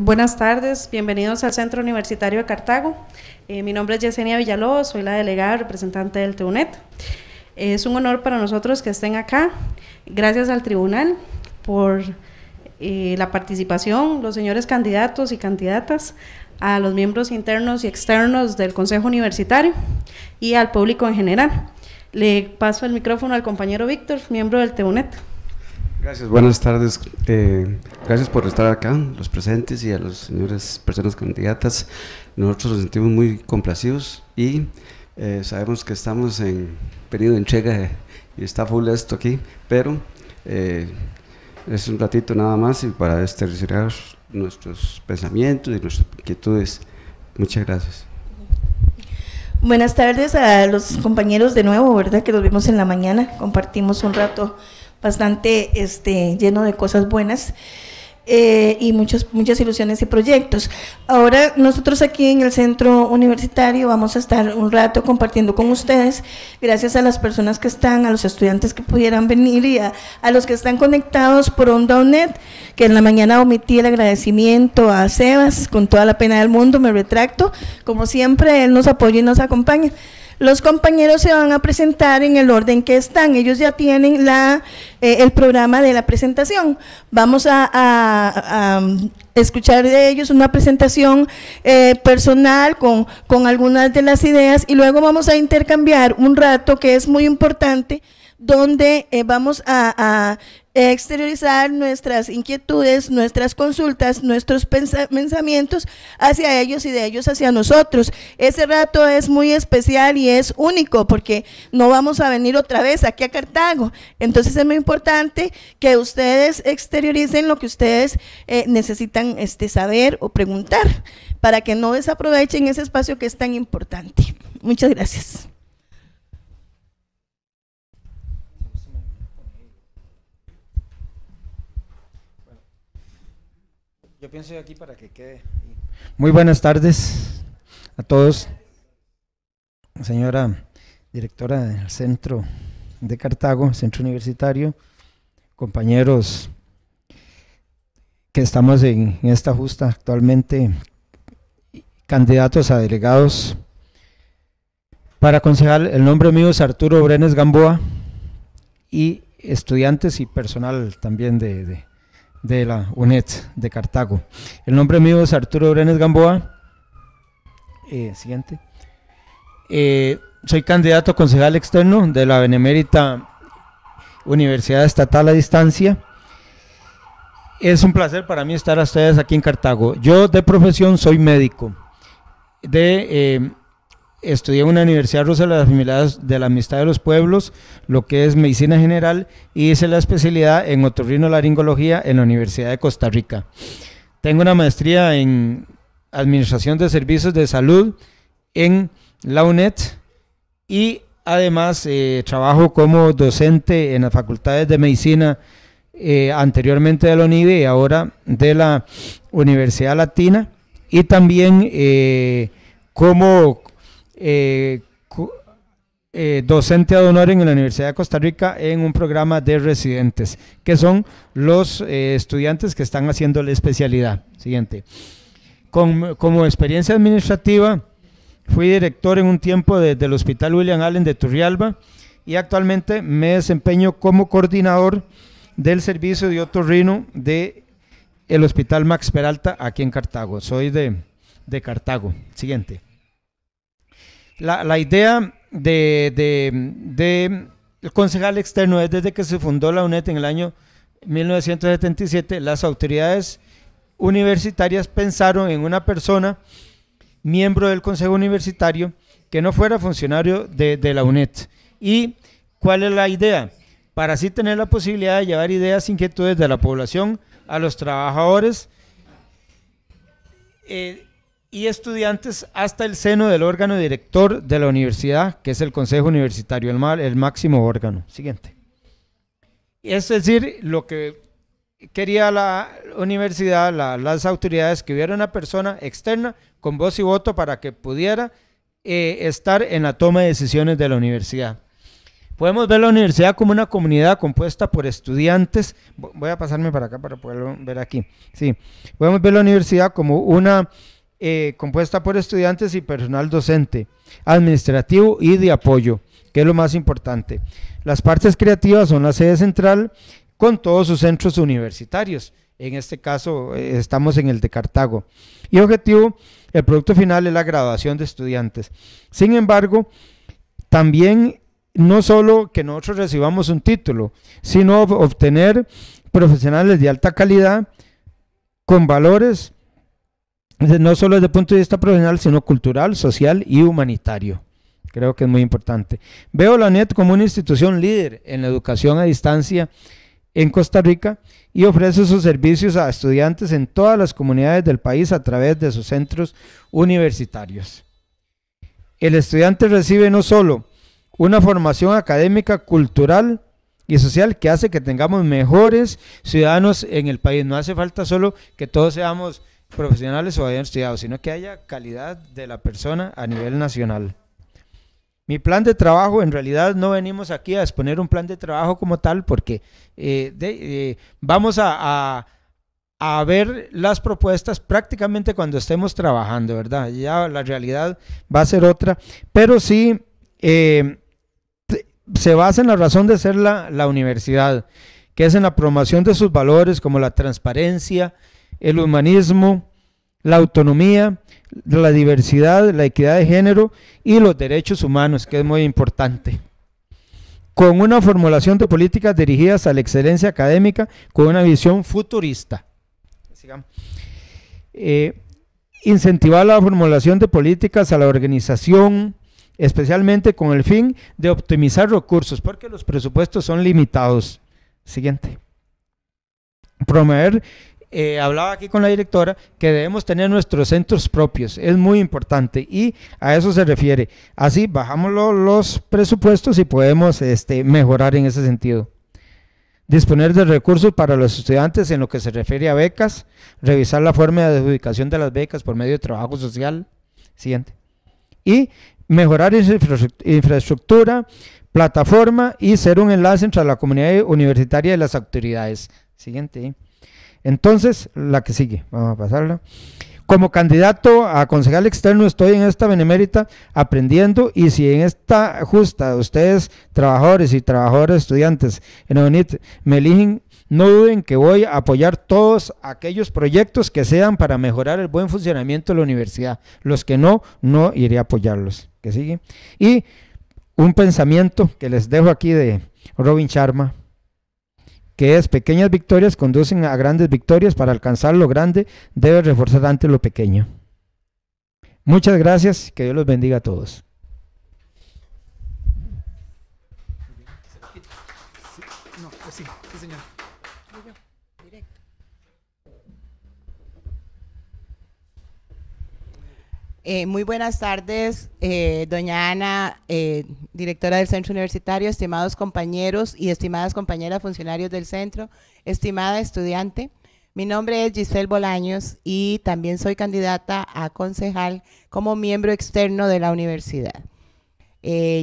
Buenas tardes, bienvenidos al Centro Universitario de Cartago. Eh, mi nombre es Yesenia Villalobos, soy la delegada representante del TUNET. es un honor para nosotros que estén acá. Gracias al tribunal por eh, la participación, los señores candidatos y candidatas, a los miembros internos y externos del Consejo Universitario y al público en general. Le paso el micrófono al compañero Víctor, miembro del TUNET. Gracias, buenas tardes. Eh, gracias por estar acá, los presentes y a los señores personas candidatas. Nosotros nos sentimos muy complacidos y eh, sabemos que estamos en periodo de entrega y está full esto aquí, pero eh, es un ratito nada más y para esterilizar nuestros pensamientos y nuestras inquietudes. Muchas gracias. Buenas tardes a los compañeros de nuevo, ¿verdad? Que nos vimos en la mañana, compartimos un rato bastante este, lleno de cosas buenas. Eh, y muchas, muchas ilusiones y proyectos. Ahora nosotros aquí en el centro universitario vamos a estar un rato compartiendo con ustedes, gracias a las personas que están, a los estudiantes que pudieran venir y a, los que están conectados por Onda.net, que en la mañana omití el agradecimiento a Sebas, con toda la pena del mundo, me retracto, como siempre, él nos apoya y nos acompaña. Los compañeros se van a presentar en el orden que están. Ellos ya tienen eh, el programa de la presentación. Vamos a, um, escuchar de ellos una presentación eh, personal con, con algunas de las ideas y luego vamos a intercambiar un rato que es muy importante donde eh, vamos a, exteriorizar nuestras inquietudes, nuestras consultas, nuestros pensamientos hacia ellos y de ellos hacia nosotros. Ese rato es muy especial y es único porque no vamos a venir otra vez aquí a Cartago. Entonces es muy importante que ustedes exterioricen lo que ustedes eh, necesitan este, saber o preguntar para que no desaprovechen ese espacio que es tan importante. Muchas gracias. Yo pienso aquí para que quede. Muy buenas tardes a todos. Señora directora del Centro de Cartago, Centro Universitario, compañeros que estamos en, esta justa actualmente, candidatos a delegados. Para concejal, el nombre mío es Arturo Brenes Gamboa y estudiantes y personal también de de la UNED de Cartago. El nombre mío es Arturo Brenes Gamboa. Eh, siguiente. Eh, soy candidato concejal externo de la Benemérita Universidad Estatal a Distancia. Es un placer para mí estar a ustedes aquí en Cartago. Yo de profesión soy médico. De eh, estudié en una universidad rusa de la Amistad de los Pueblos, lo que es medicina general, y hice la especialidad en otorrinolaringología en la Universidad de Costa Rica. Tengo una maestría en administración de servicios de salud en la UNED y además eh, trabajo como docente en las facultades de medicina eh, anteriormente de la UNIDE y ahora de la Universidad Latina y también eh, como eh, eh, docente de honor en la Universidad de Costa Rica en un programa de residentes, que son los eh, estudiantes que están haciendo la especialidad. Siguiente. como experiencia administrativa, fui director en un tiempo del Hospital William Allen de Turrialba y actualmente me desempeño como coordinador del servicio de otorrino de el Hospital Max Peralta aquí en Cartago. Soy de Cartago. Siguiente la, idea de, concejal externo es desde que se fundó la UNED en el año 1977, las autoridades universitarias pensaron en una persona, miembro del Consejo Universitario, que no fuera funcionario de, la UNED. ¿Y cuál es la idea? Para así tener la posibilidad de llevar ideas, e inquietudes de la población a los trabajadores. Eh, y estudiantes hasta el seno del órgano director de la universidad, que es el Consejo Universitario, el, el máximo órgano. Siguiente. Es decir, lo que quería la universidad, las autoridades, que hubiera una persona externa con voz y voto para que pudiera eh, estar en la toma de decisiones de la universidad. Podemos ver la universidad como una comunidad compuesta por estudiantes. Voy a pasarme para acá para poderlo ver aquí. Sí, podemos ver la universidad como una eh, compuesta por estudiantes y personal docente, administrativo y de apoyo, que es lo más importante. Las partes creativas son la sede central con todos sus centros universitarios. En este caso eh, estamos en el de Cartago. Y objetivo, el producto final es la graduación de estudiantes. Sin embargo, también no solo que nosotros recibamos un título, sino obtener profesionales de alta calidad con valores no solo desde el punto de vista profesional, sino cultural, social y humanitario. Creo que es muy importante. Veo la net como una institución líder en la educación a distancia en Costa Rica y ofrece sus servicios a estudiantes en todas las comunidades del país a través de sus centros universitarios. El estudiante recibe no solo una formación académica, cultural y social que hace que tengamos mejores ciudadanos en el país. No hace falta solo que todos seamos profesionales o hayan estudiado, sino que haya calidad de la persona a nivel nacional. Mi plan de trabajo, en realidad no venimos aquí a exponer un plan de trabajo como tal, porque eh, eh, vamos a, ver las propuestas prácticamente cuando estemos trabajando, ¿verdad? Ya la realidad va a ser otra, pero sí eh, se basa en la razón de ser la, la, universidad, que es en la promoción de sus valores como la transparencia, el humanismo, la autonomía, la diversidad, la equidad de género y los derechos humanos, que es muy importante. Con una formulación de políticas dirigidas a la excelencia académica con una visión futurista. Eh, incentivar la formulación de políticas a la organización, especialmente con el fin de optimizar recursos, porque los presupuestos son limitados. Siguiente. Promover eh, hablaba aquí con la directora que debemos tener nuestros centros propios, es muy importante y a eso se refiere. Así bajamos los presupuestos y podemos este, mejorar en ese sentido. Disponer de recursos para los estudiantes en lo que se refiere a becas, revisar la forma de adjudicación de las becas por medio de trabajo social. Siguiente. Y mejorar infraestructura, plataforma y ser un enlace entre la comunidad universitaria y las autoridades. Siguiente. Entonces, la que sigue, vamos a pasarla. Como candidato a concejal externo estoy en esta benemérita aprendiendo y si en esta justa ustedes, trabajadores y trabajadoras estudiantes en UNIT, me eligen, no duden que voy a apoyar todos aquellos proyectos que sean para mejorar el buen funcionamiento de la universidad. Los que no, no iré a apoyarlos. ¿Qué sigue? Y un pensamiento que les dejo aquí de Robin Sharma, que es pequeñas victorias conducen a grandes victorias. Para alcanzar lo grande debe reforzar antes lo pequeño. Muchas gracias, que Dios los bendiga a todos. Eh, muy buenas tardes, eh, doña Ana, eh, directora del Centro Universitario, estimados compañeros y estimadas compañeras funcionarios del centro, estimada estudiante. Mi nombre es Giselle Bolaños y también soy candidata a concejal como miembro externo de la universidad.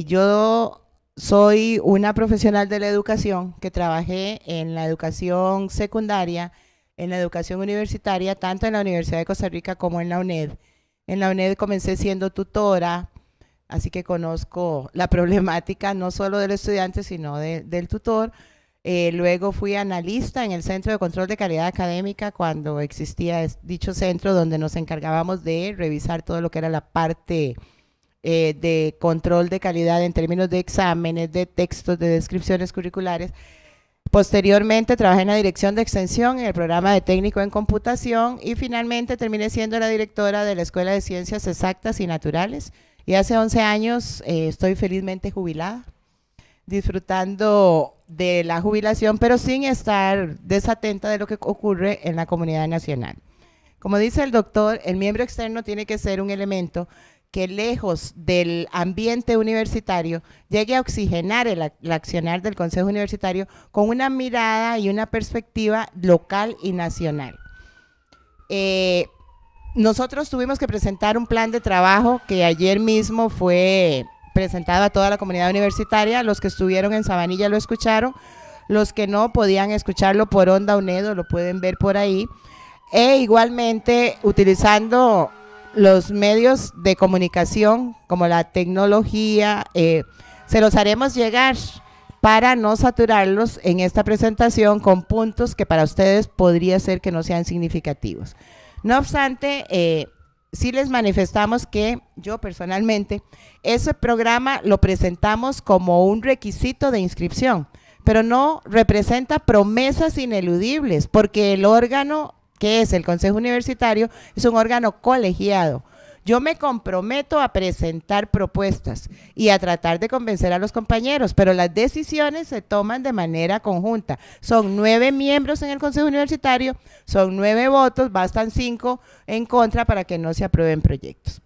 yo soy una profesional de la educación que trabajé en la educación secundaria, en la educación universitaria, tanto en la Universidad de Costa Rica como en la UNED en la UNED comencé siendo tutora, así que conozco la problemática no solo del estudiante, sino del tutor. Eh, luego fui analista en el Centro de Control de Calidad Académica cuando existía dicho centro donde nos encargábamos de revisar todo lo que era la parte eh, de control de calidad en términos de exámenes, de textos, de descripciones curriculares. Posteriormente trabajé en la dirección de extensión en el programa de técnico en computación y finalmente terminé siendo la directora de la Escuela de Ciencias Exactas y Naturales. Y hace 11 años eh, estoy felizmente jubilada, disfrutando de la jubilación, pero sin estar desatenta de lo que ocurre en la comunidad nacional. Como dice el doctor, el miembro externo tiene que ser un elemento que lejos del ambiente universitario llegue a oxigenar el, accionar del Consejo Universitario con una mirada y una perspectiva local y nacional. Eh, nosotros tuvimos que presentar un plan de trabajo que ayer mismo fue presentado a toda la comunidad universitaria. Los que estuvieron en Sabanilla lo escucharon. Los que no podían escucharlo por Onda UNEDO lo pueden ver por ahí. E igualmente utilizando los medios de comunicación, como la tecnología, eh, se los haremos llegar para no saturarlos en esta presentación con puntos que para ustedes podría ser que no sean significativos. No obstante, si eh, sí les manifestamos que yo personalmente, ese programa lo presentamos como un requisito de inscripción, pero no representa promesas ineludibles, porque el órgano que es el Consejo Universitario, es un órgano colegiado. Yo me comprometo a presentar propuestas y a tratar de convencer a los compañeros, pero las decisiones se toman de manera conjunta. Son nueve miembros en el Consejo Universitario, son nueve votos, bastan cinco en contra para que no se aprueben proyectos.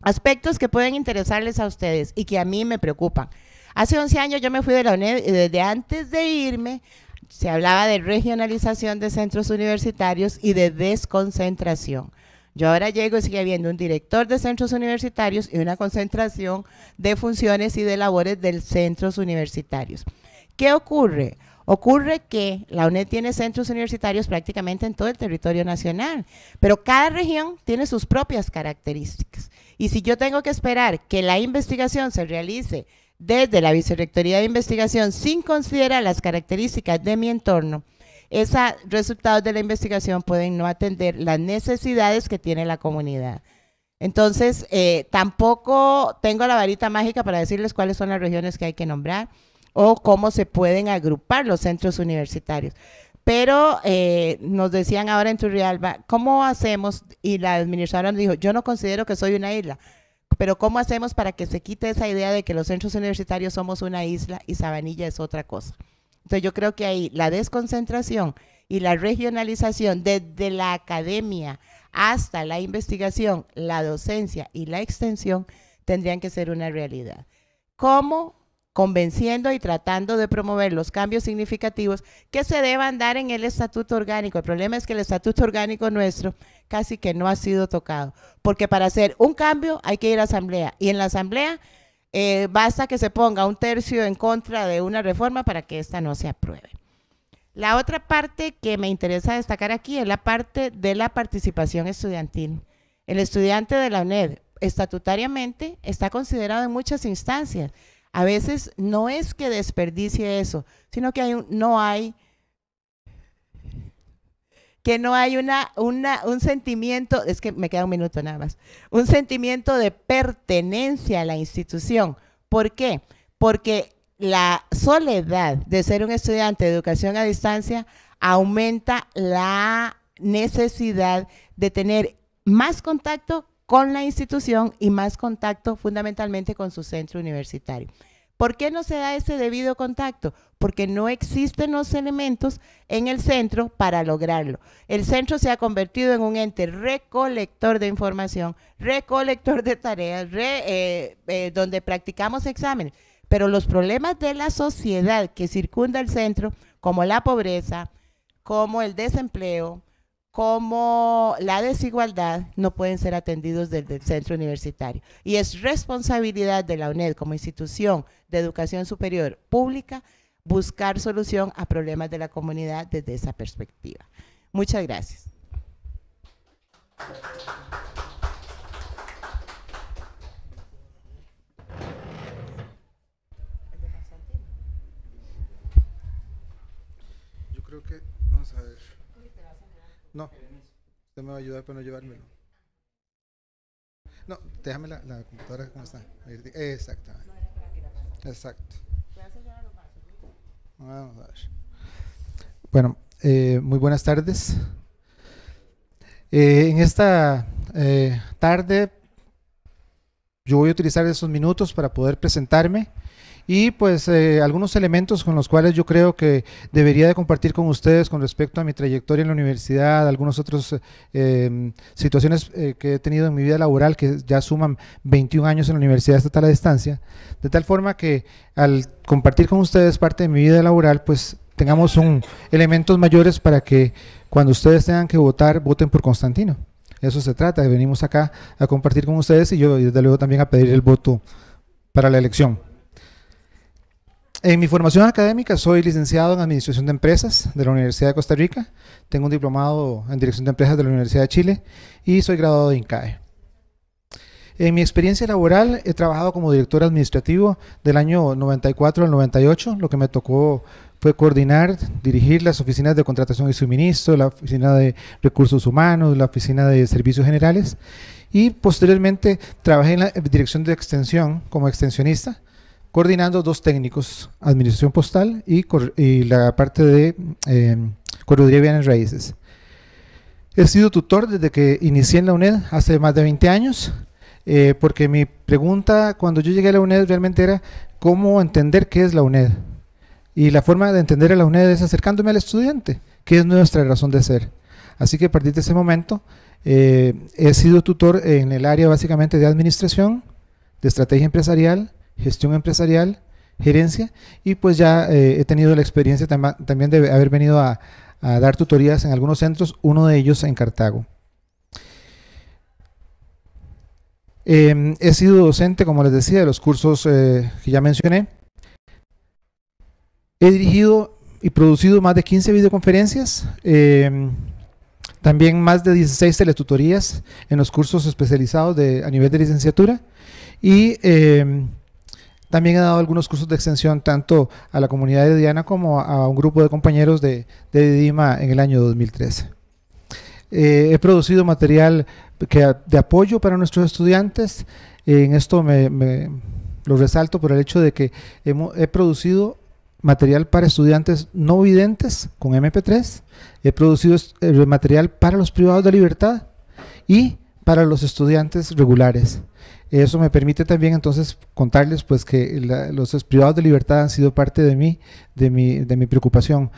Aspectos que pueden interesarles a ustedes y que a mí me preocupan. Hace 11 años yo me fui de la UNED y eh, desde antes de irme se hablaba de regionalización de centros universitarios y de desconcentración. Yo ahora llego y sigue habiendo un director de centros universitarios y una concentración de funciones y de labores de centros universitarios. ¿Qué ocurre? Ocurre que la UNED tiene centros universitarios prácticamente en todo el territorio nacional, pero cada región tiene sus propias características. Y si yo tengo que esperar que la investigación se realice desde la Vicerrectoría de Investigación sin considerar las características de mi entorno, esos resultados de la investigación pueden no atender las necesidades que tiene la comunidad. Entonces, eh, tampoco tengo la varita mágica para decirles cuáles son las regiones que hay que nombrar o cómo se pueden agrupar los centros universitarios. Pero eh, nos decían ahora en Turrialba, ¿cómo hacemos? Y la administradora nos dijo, yo no considero que soy una isla. Pero ¿cómo hacemos para que se quite esa idea de que los centros universitarios somos una isla y Sabanilla es otra cosa? Entonces yo creo que ahí la desconcentración y la regionalización desde la academia hasta la investigación, la docencia y la extensión tendrían que ser una realidad. ¿Cómo? Convenciendo y tratando de promover los cambios significativos que se deban dar en el estatuto orgánico. El problema es que el estatuto orgánico nuestro casi que no ha sido tocado. Porque para hacer un cambio hay que ir a asamblea. Y en la asamblea eh, basta que se ponga un tercio en contra de una reforma para que esta no se apruebe. La otra parte que me interesa destacar aquí es la parte de la participación estudiantil. El estudiante de la UNED estatutariamente está considerado en muchas instancias. A veces no es que desperdicie eso, sino que no hay que no hay una, un sentimiento, es que me queda un minuto nada más, un sentimiento de pertenencia a la institución. ¿Por qué? Porque la soledad de ser un estudiante de educación a distancia aumenta la necesidad de tener más contacto con la institución y más contacto fundamentalmente con su centro universitario. ¿Por qué no se da ese debido contacto? Porque no existen los elementos en el centro para lograrlo. El centro se ha convertido en un ente recolector de información, recolector de tareas, eh, eh, donde practicamos exámenes. Pero los problemas de la sociedad que circunda el centro, como la pobreza, como el desempleo, como la desigualdad no pueden ser atendidos desde el centro universitario. Y es responsabilidad de la UNED como institución de educación superior pública buscar solución a problemas de la comunidad desde esa perspectiva. Muchas gracias. Usted me va a ayudar para no llevármelo. No, déjame la, la computadora como está. Exactamente. Exacto. Vamos a ver. Bueno, eh, muy buenas tardes. Eh, en esta eh, tarde yo voy a utilizar esos minutos para poder presentarme y pues eh, algunos elementos con los cuales yo creo que debería de compartir con ustedes con respecto a mi trayectoria en la universidad, algunas otras eh, em, situaciones eh, que he tenido en mi vida laboral que ya suman 21 años en la Universidad hasta a Distancia, de tal forma que al compartir con ustedes parte de mi vida laboral, pues tengamos un, elementos mayores para que cuando ustedes tengan que votar, voten por Constantino. Eso se trata, venimos acá a compartir con ustedes y yo desde luego también a pedir el voto para la elección. En mi formación académica soy licenciado en Administración de Empresas de la Universidad de Costa Rica, tengo un diplomado en Dirección de Empresas de la Universidad de Chile y soy graduado de INCAE. En mi experiencia laboral he trabajado como director administrativo del año 94 al 98, lo que me tocó fue coordinar, dirigir las oficinas de contratación y suministro, la oficina de recursos humanos, la oficina de servicios generales y posteriormente trabajé en la dirección de extensión como extensionista coordinando dos técnicos, administración postal y, la parte de eh, bienes raíces. He sido tutor desde que inicié en la UNED hace más de 20 años, eh, porque mi pregunta cuando yo llegué a la UNED realmente era cómo entender qué es la UNED. Y la forma de entender a la UNED es acercándome al estudiante, que es nuestra razón de ser. Así que a partir de ese momento eh, he sido tutor en el área básicamente de administración, de estrategia empresarial, gestión empresarial, gerencia, y pues ya eh, he tenido la experiencia también de haber venido a, dar tutorías en algunos centros, uno de ellos en Cartago. Em, he sido docente, como les decía, de los cursos eh, que ya mencioné. He dirigido y producido más de 15 videoconferencias, em, también más de 16 teletutorías en los cursos especializados a nivel de licenciatura y em, también he dado algunos cursos de extensión tanto a la comunidad de Diana como a un grupo de compañeros de, DIMA en el año 2013. Eh, he producido material que, de apoyo para nuestros estudiantes. Eh, en esto lo resalto por el hecho de que he producido material para estudiantes no videntes con MP3. He producido eh, material para los privados de libertad y para los estudiantes regulares. Eso me permite también entonces contarles pues que los privados de libertad han sido parte de mí, de mi, preocupación.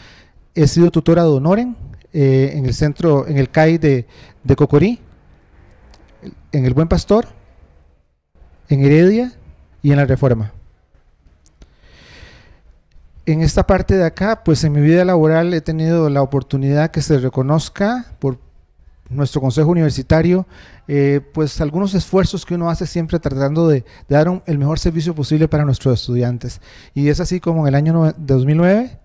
He sido tutora de Honoren eh, en el centro, en el CAI de, de Cocorí, en el Buen Pastor, en Heredia y en la Reforma en esta parte de acá, pues en mi vida laboral he tenido la oportunidad que se reconozca por nuestro consejo universitario, eh, pues algunos esfuerzos que uno hace siempre tratando de, dar el mejor servicio posible para nuestros estudiantes. Y es así como en el año 2009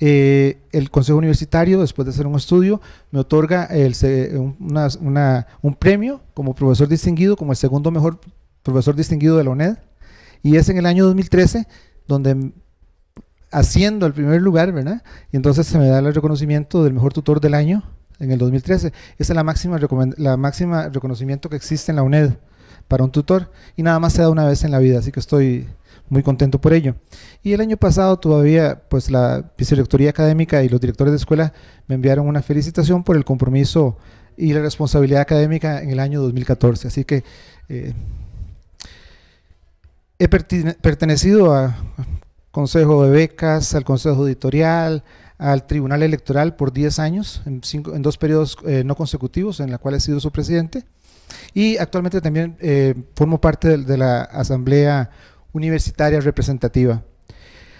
eh, el consejo universitario, después de hacer un estudio, me otorga el, un premio como profesor distinguido, como el segundo mejor profesor distinguido de la UNED. Y es en el año 2013 donde haciendo el primer lugar, ¿verdad? Y entonces se me da el reconocimiento del mejor tutor del año en el 2013. Esa es la máxima, la máxima reconocimiento que existe en la UNED para un tutor y nada más se da una vez en la vida, así que estoy muy contento por ello. Y el año pasado todavía pues la vicerrectoría académica y los directores de escuela me enviaron una felicitación por el compromiso y la responsabilidad académica en el año 2014, así que eh, he pertenecido a consejo de becas, al consejo editorial, al Tribunal Electoral por 10 años, en, en dos periodos eh, no consecutivos, en la cual he sido su presidente. Y actualmente también eh, formo parte de, la Asamblea Universitaria Representativa.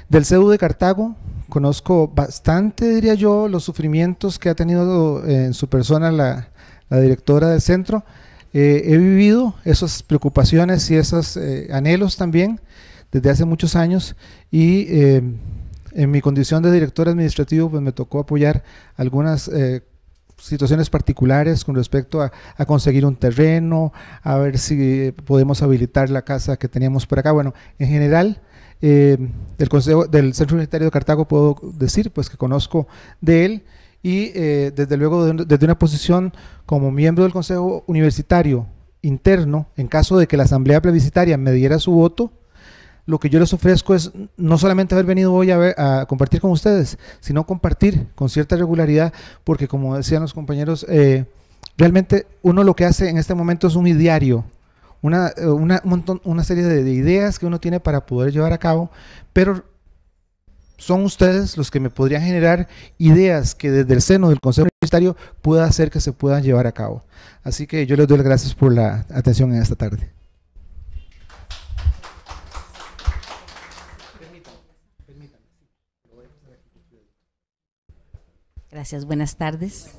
Del CEU de Cartago conozco bastante, diría yo, los sufrimientos que ha tenido eh, en su persona la, directora del centro. he vivido esas preocupaciones y esos anhelos también desde hace muchos años y en mi condición de director administrativo, pues me tocó apoyar algunas eh, situaciones particulares con respecto a, conseguir un terreno, a ver si podemos habilitar la casa que teníamos por acá. Bueno, en general, del, eh, Consejo, del Centro Universitario de Cartago puedo decir pues que conozco de él y eh, desde luego desde una posición como miembro del Consejo Universitario interno, en caso de que la Asamblea Plebiscitaria me diera su voto, lo que yo les ofrezco es no solamente haber venido hoy a, a compartir con ustedes, sino compartir con cierta regularidad, porque como decían los compañeros, eh, realmente uno lo que hace en este momento es un diario, una, eh, montón, una serie de, de, ideas que uno tiene para poder llevar a cabo, pero son ustedes los que me podrían generar ideas que desde el seno del Consejo Universitario pueda hacer que se puedan llevar a cabo. Así que yo les doy las gracias por la atención en esta tarde. Gracias, buenas tardes.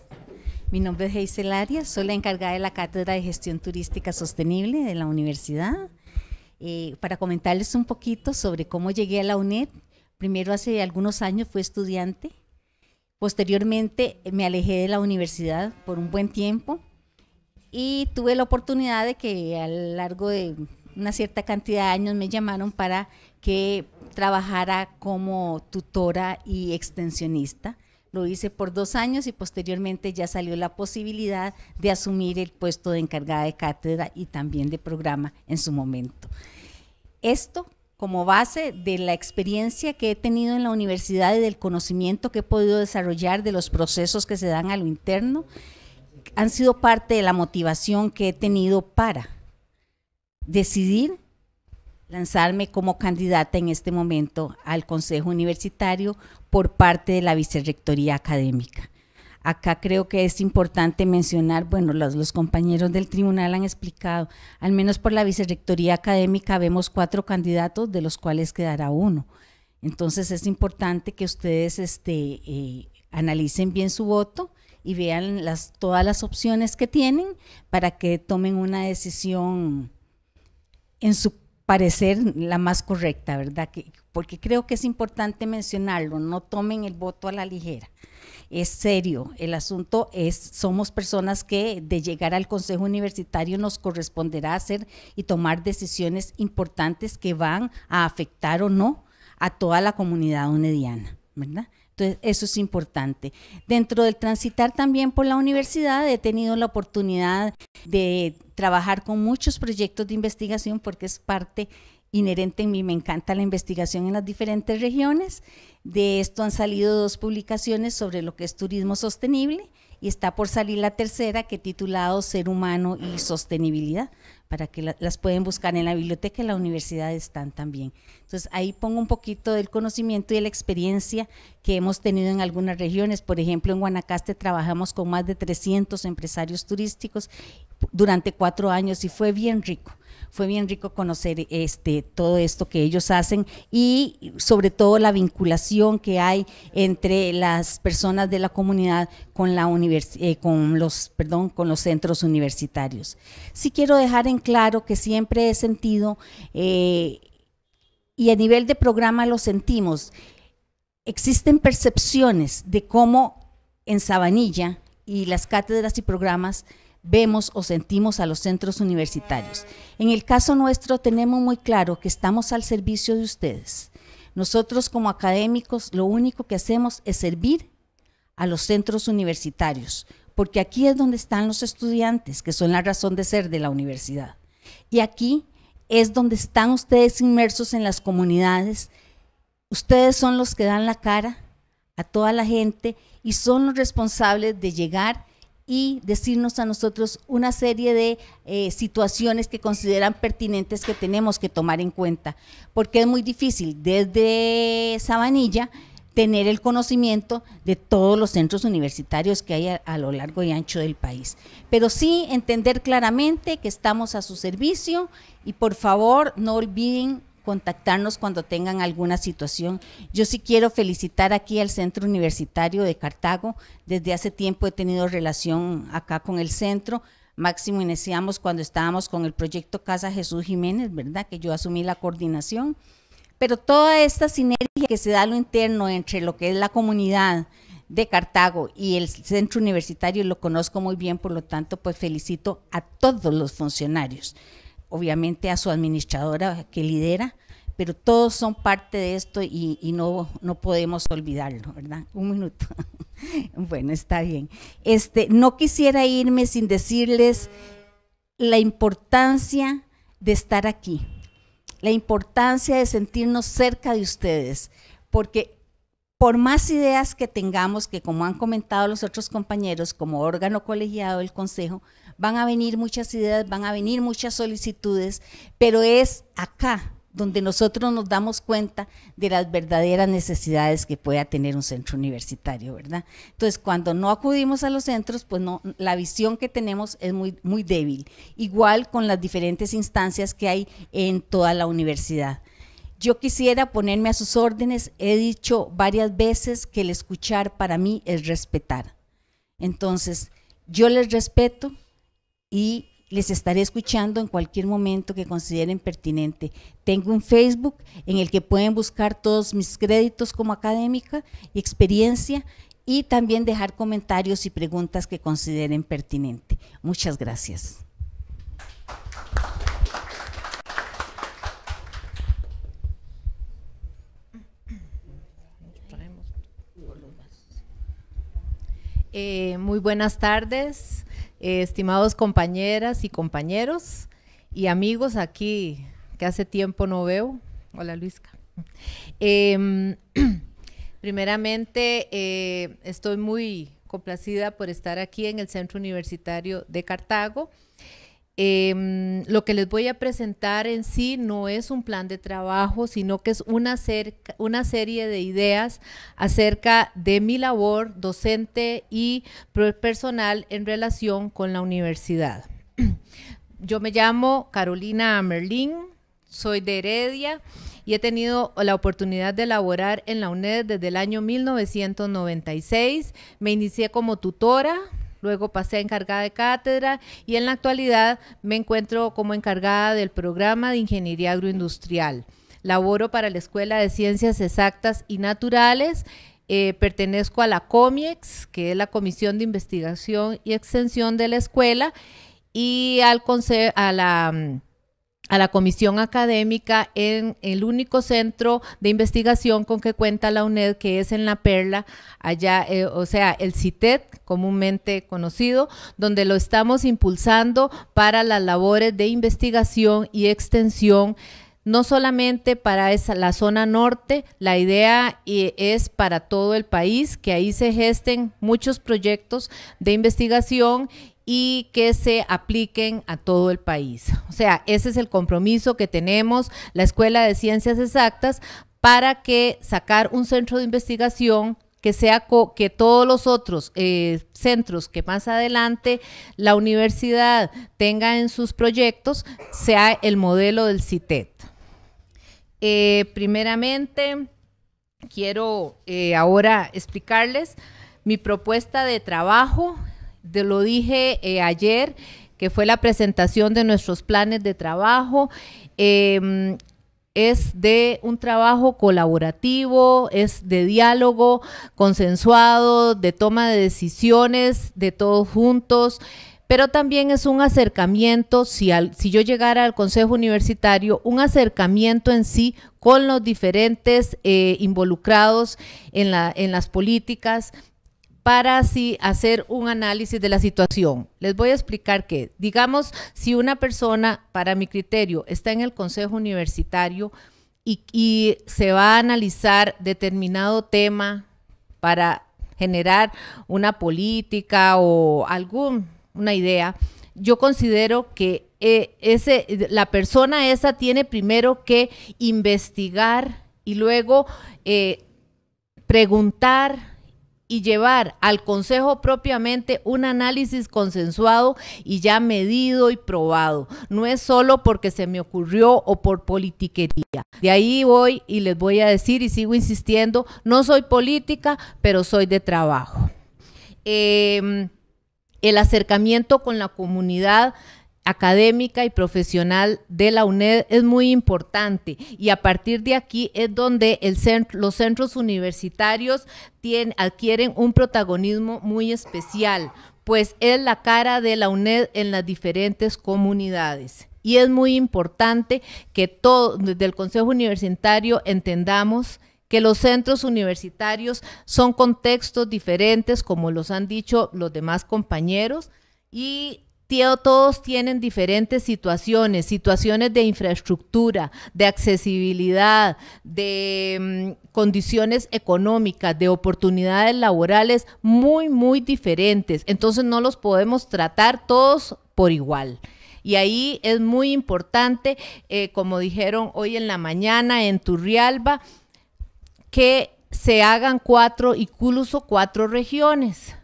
Mi nombre es Heisel Arias, soy la encargada de la Cátedra de Gestión Turística Sostenible de la Universidad. Eh, para comentarles un poquito sobre cómo llegué a la UNED, primero hace algunos años fui estudiante, posteriormente me alejé de la universidad por un buen tiempo y tuve la oportunidad de que a lo largo de una cierta cantidad de años me llamaron para que trabajara como tutora y extensionista lo hice por dos años y posteriormente ya salió la posibilidad de asumir el puesto de encargada de cátedra y también de programa en su momento. Esto como base de la experiencia que he tenido en la universidad y del conocimiento que he podido desarrollar de los procesos que se dan a lo interno, han sido parte de la motivación que he tenido para decidir lanzarme como candidata en este momento al Consejo Universitario por parte de la Vicerrectoría Académica. Acá creo que es importante mencionar, bueno, los, los, compañeros del tribunal han explicado, al menos por la Vicerrectoría Académica vemos cuatro candidatos de los cuales quedará uno. Entonces es importante que ustedes este, eh, analicen bien su voto y vean las, todas las opciones que tienen para que tomen una decisión en su parecer la más correcta, ¿verdad? Que, porque creo que es importante mencionarlo, no tomen el voto a la ligera. Es serio, el asunto es, somos personas que de llegar al Consejo Universitario nos corresponderá hacer y tomar decisiones importantes que van a afectar o no a toda la comunidad unediana, ¿verdad? Entonces, eso es importante. Dentro del transitar también por la universidad, he tenido la oportunidad de trabajar con muchos proyectos de investigación porque es parte inherente en mí, me encanta la investigación en las diferentes regiones. De esto han salido dos publicaciones sobre lo que es turismo sostenible y está por salir la tercera que titulado Ser Humano y Sostenibilidad, para que las pueden buscar en la biblioteca y la universidad están también. Entonces ahí pongo un poquito del conocimiento y de la experiencia que hemos tenido en algunas regiones. Por ejemplo, en Guanacaste trabajamos con más de 300 empresarios turísticos durante cuatro años y fue bien rico fue bien rico conocer este, todo esto que ellos hacen y sobre todo la vinculación que hay entre las personas de la comunidad con, la eh, con, los, centros universitarios. Sí quiero dejar en claro que siempre he sentido, eh, y a nivel de programa lo sentimos, existen percepciones de cómo en Sabanilla y las cátedras y programas vemos o sentimos a los centros universitarios. En el caso nuestro tenemos muy claro que estamos al servicio de ustedes. Nosotros como académicos lo único que hacemos es servir a los centros universitarios, porque aquí es donde están los estudiantes, que son la razón de ser de la universidad. Y aquí es donde están ustedes inmersos en las comunidades. Ustedes son los que dan la cara a toda la gente y son los responsables de llegar y decirnos a nosotros una serie de eh, situaciones que consideran pertinentes que tenemos que tomar en cuenta, porque es muy difícil desde Sabanilla tener el conocimiento de todos los centros universitarios que hay a, a lo largo y ancho del país, pero sí entender claramente que estamos a su servicio y por favor no olviden contactarnos cuando tengan alguna situación. Yo sí quiero felicitar aquí al Centro Universitario de Cartago. Desde hace tiempo he tenido relación acá con el centro. Máximo iniciamos cuando estábamos con el proyecto Casa Jesús Jiménez, ¿verdad? Que yo asumí la coordinación. Pero toda esta sinergia que se da a lo interno entre lo que es la comunidad de Cartago y el centro universitario lo conozco muy bien, por lo tanto, pues felicito a todos los funcionarios obviamente a su administradora que lidera, pero todos son parte de esto y, no, no podemos olvidarlo, ¿verdad? Un minuto. bueno, está bien. Este, no quisiera irme sin decirles la importancia de estar aquí, la importancia de sentirnos cerca de ustedes, porque por más ideas que tengamos, que como han comentado los otros compañeros, como órgano colegiado del Consejo, van a venir muchas ideas, van a venir muchas solicitudes, pero es acá donde nosotros nos damos cuenta de las verdaderas necesidades que pueda tener un centro universitario, ¿verdad? Entonces, cuando no acudimos a los centros, pues no, la visión que tenemos es muy, muy débil. Igual con las diferentes instancias que hay en toda la universidad. Yo quisiera ponerme a sus órdenes. He dicho varias veces que el escuchar para mí es respetar. Entonces, yo les respeto, y les estaré escuchando en cualquier momento que consideren pertinente. Tengo un Facebook en el que pueden buscar todos mis créditos como académica y experiencia y también dejar comentarios y preguntas que consideren pertinente. Muchas gracias. Eh, muy buenas tardes. Eh, estimados compañeras y compañeros y amigos aquí que hace tiempo no veo. Hola Luisca. Em, primeramente, eh, estoy muy complacida por estar aquí en el Centro Universitario de Cartago. Em, lo que les voy a presentar en sí no es un plan de trabajo, sino que es una, una serie de ideas acerca de mi labor docente y personal en relación con la universidad. Yo me llamo Carolina Merlin, soy de Heredia y he tenido la oportunidad de laborar en la UNED desde el año 1996. Me inicié como tutora, luego pasé a encargada de cátedra y en la actualidad me encuentro como encargada del programa de Ingeniería Agroindustrial. Laboro para la Escuela de Ciencias Exactas y Naturales. Eh, pertenezco a la COMIEX, que es la Comisión de Investigación y Extensión de la Escuela, y al a la mm, a la comisión académica en el único centro de investigación con que cuenta la UNED, que es en La Perla, allá, eh, o sea, el CITET, comúnmente conocido, donde lo estamos impulsando para las labores de investigación y extensión no solamente para esa, la zona norte, la idea eh, es para todo el país, que ahí se gesten muchos proyectos de investigación y que se apliquen a todo el país. O sea, ese es el compromiso que tenemos la Escuela de Ciencias Exactas para que sacar un centro de investigación que sea que todos los otros eh, centros que más adelante la universidad tenga en sus proyectos sea el modelo del CITET. E eh, primeramente, quiero eh, ahora explicarles mi propuesta de trabajo lo dije eh, ayer, que fue la presentación de nuestros planes de trabajo. Em, es de un trabajo colaborativo, es de diálogo consensuado, de toma de decisiones, de todos juntos, pero también es un acercamiento, si, yo llegara al Consejo Universitario, un acercamiento en sí con los diferentes eh, involucrados en, en las políticas para así hacer un análisis de la situación. Les voy a explicar que, digamos, si una persona, para mi criterio, está en el Consejo Universitario y, se va a analizar determinado tema para generar una política o alguna idea, yo considero que eh, la persona esa tiene primero que investigar y luego eh, preguntar y llevar al Consejo propiamente un análisis consensuado y ya medido y probado. No es solo porque se me ocurrió o por politiquería. De ahí voy y les voy a decir y sigo insistiendo, no soy política, pero soy de trabajo. Em, el acercamiento con la comunidad académica y profesional de la UNED es muy importante y a partir de aquí es donde los centros universitarios adquieren un protagonismo muy especial, pues es la cara de la UNED en las diferentes comunidades. Y es muy importante que todos desde el Consejo Universitario entendamos que los centros universitarios son contextos diferentes, como los han dicho los demás compañeros, y todos tienen diferentes situaciones, situaciones de infraestructura, de accesibilidad, de mm, condiciones económicas, de oportunidades laborales muy, muy diferentes. Entonces no los podemos tratar todos por igual. Y ahí es muy importante, eh, como dijeron hoy en la mañana en Turrialba, que se hagan cuatro, incluso cuatro regiones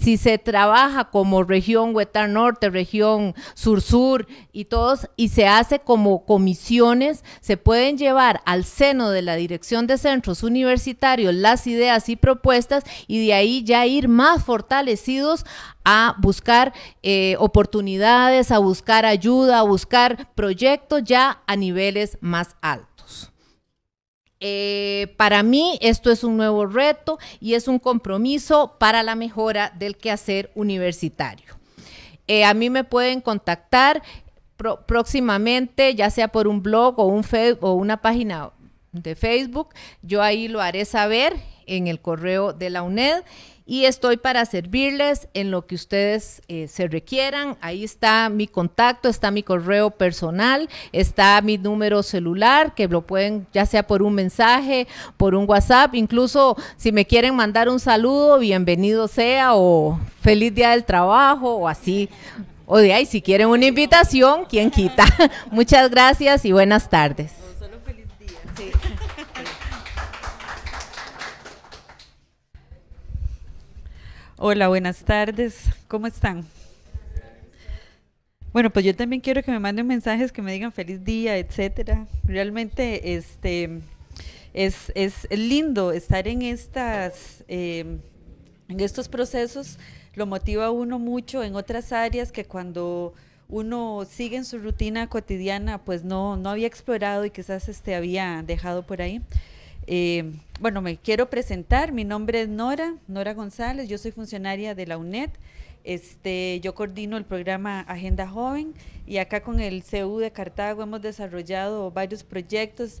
si se trabaja como región Huetar Norte, región Sur-Sur y todos, y se hace como comisiones, se pueden llevar al seno de la Dirección de Centros Universitarios las ideas y propuestas y de ahí ya ir más fortalecidos a buscar eh, oportunidades, a buscar ayuda, a buscar proyectos ya a niveles más altos. Eh, para mí esto es un nuevo reto y es un compromiso para la mejora del quehacer universitario. Eh, a mí me pueden contactar próximamente, ya sea por un blog o, un o una página de Facebook. Yo ahí lo haré saber en el correo de la UNED y estoy para servirles en lo que ustedes eh, se requieran. Ahí está mi contacto, está mi correo personal, está mi número celular, que lo pueden ya sea por un mensaje, por un WhatsApp, incluso si me quieren mandar un saludo, bienvenido sea o feliz día del trabajo o así. O de ahí, si quieren una invitación, ¿quién quita? Muchas gracias y buenas tardes. solo feliz día. Sí. Hola, buenas tardes. ¿Cómo están? Bueno, pues yo también quiero que me manden mensajes que me digan feliz día, etcétera. Realmente, este, es, lindo estar en estas, em, en estos procesos. Lo motiva a uno mucho en otras áreas que cuando uno sigue en su rutina cotidiana, pues no, no había explorado y quizás este había dejado por ahí. Eh, bueno, me quiero presentar. Mi nombre es Nora, Nora González. Yo soy funcionaria de la UNED. Este, yo coordino el programa Agenda Joven y acá con el CU de Cartago hemos desarrollado varios proyectos.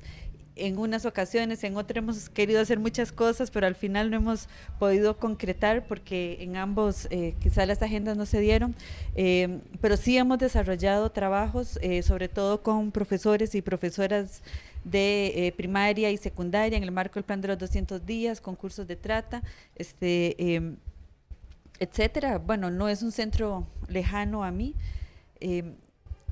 En unas ocasiones, en otras hemos querido hacer muchas cosas, pero al final no hemos podido concretar porque en ambos eh, quizás las agendas no se dieron. Eh, pero sí hemos desarrollado trabajos, sobre todo con profesores y profesoras de eh, primaria y secundaria en el marco del plan de los 200 días, concursos de trata, este, em, etcétera. Bueno, no es un centro lejano a mí. Em,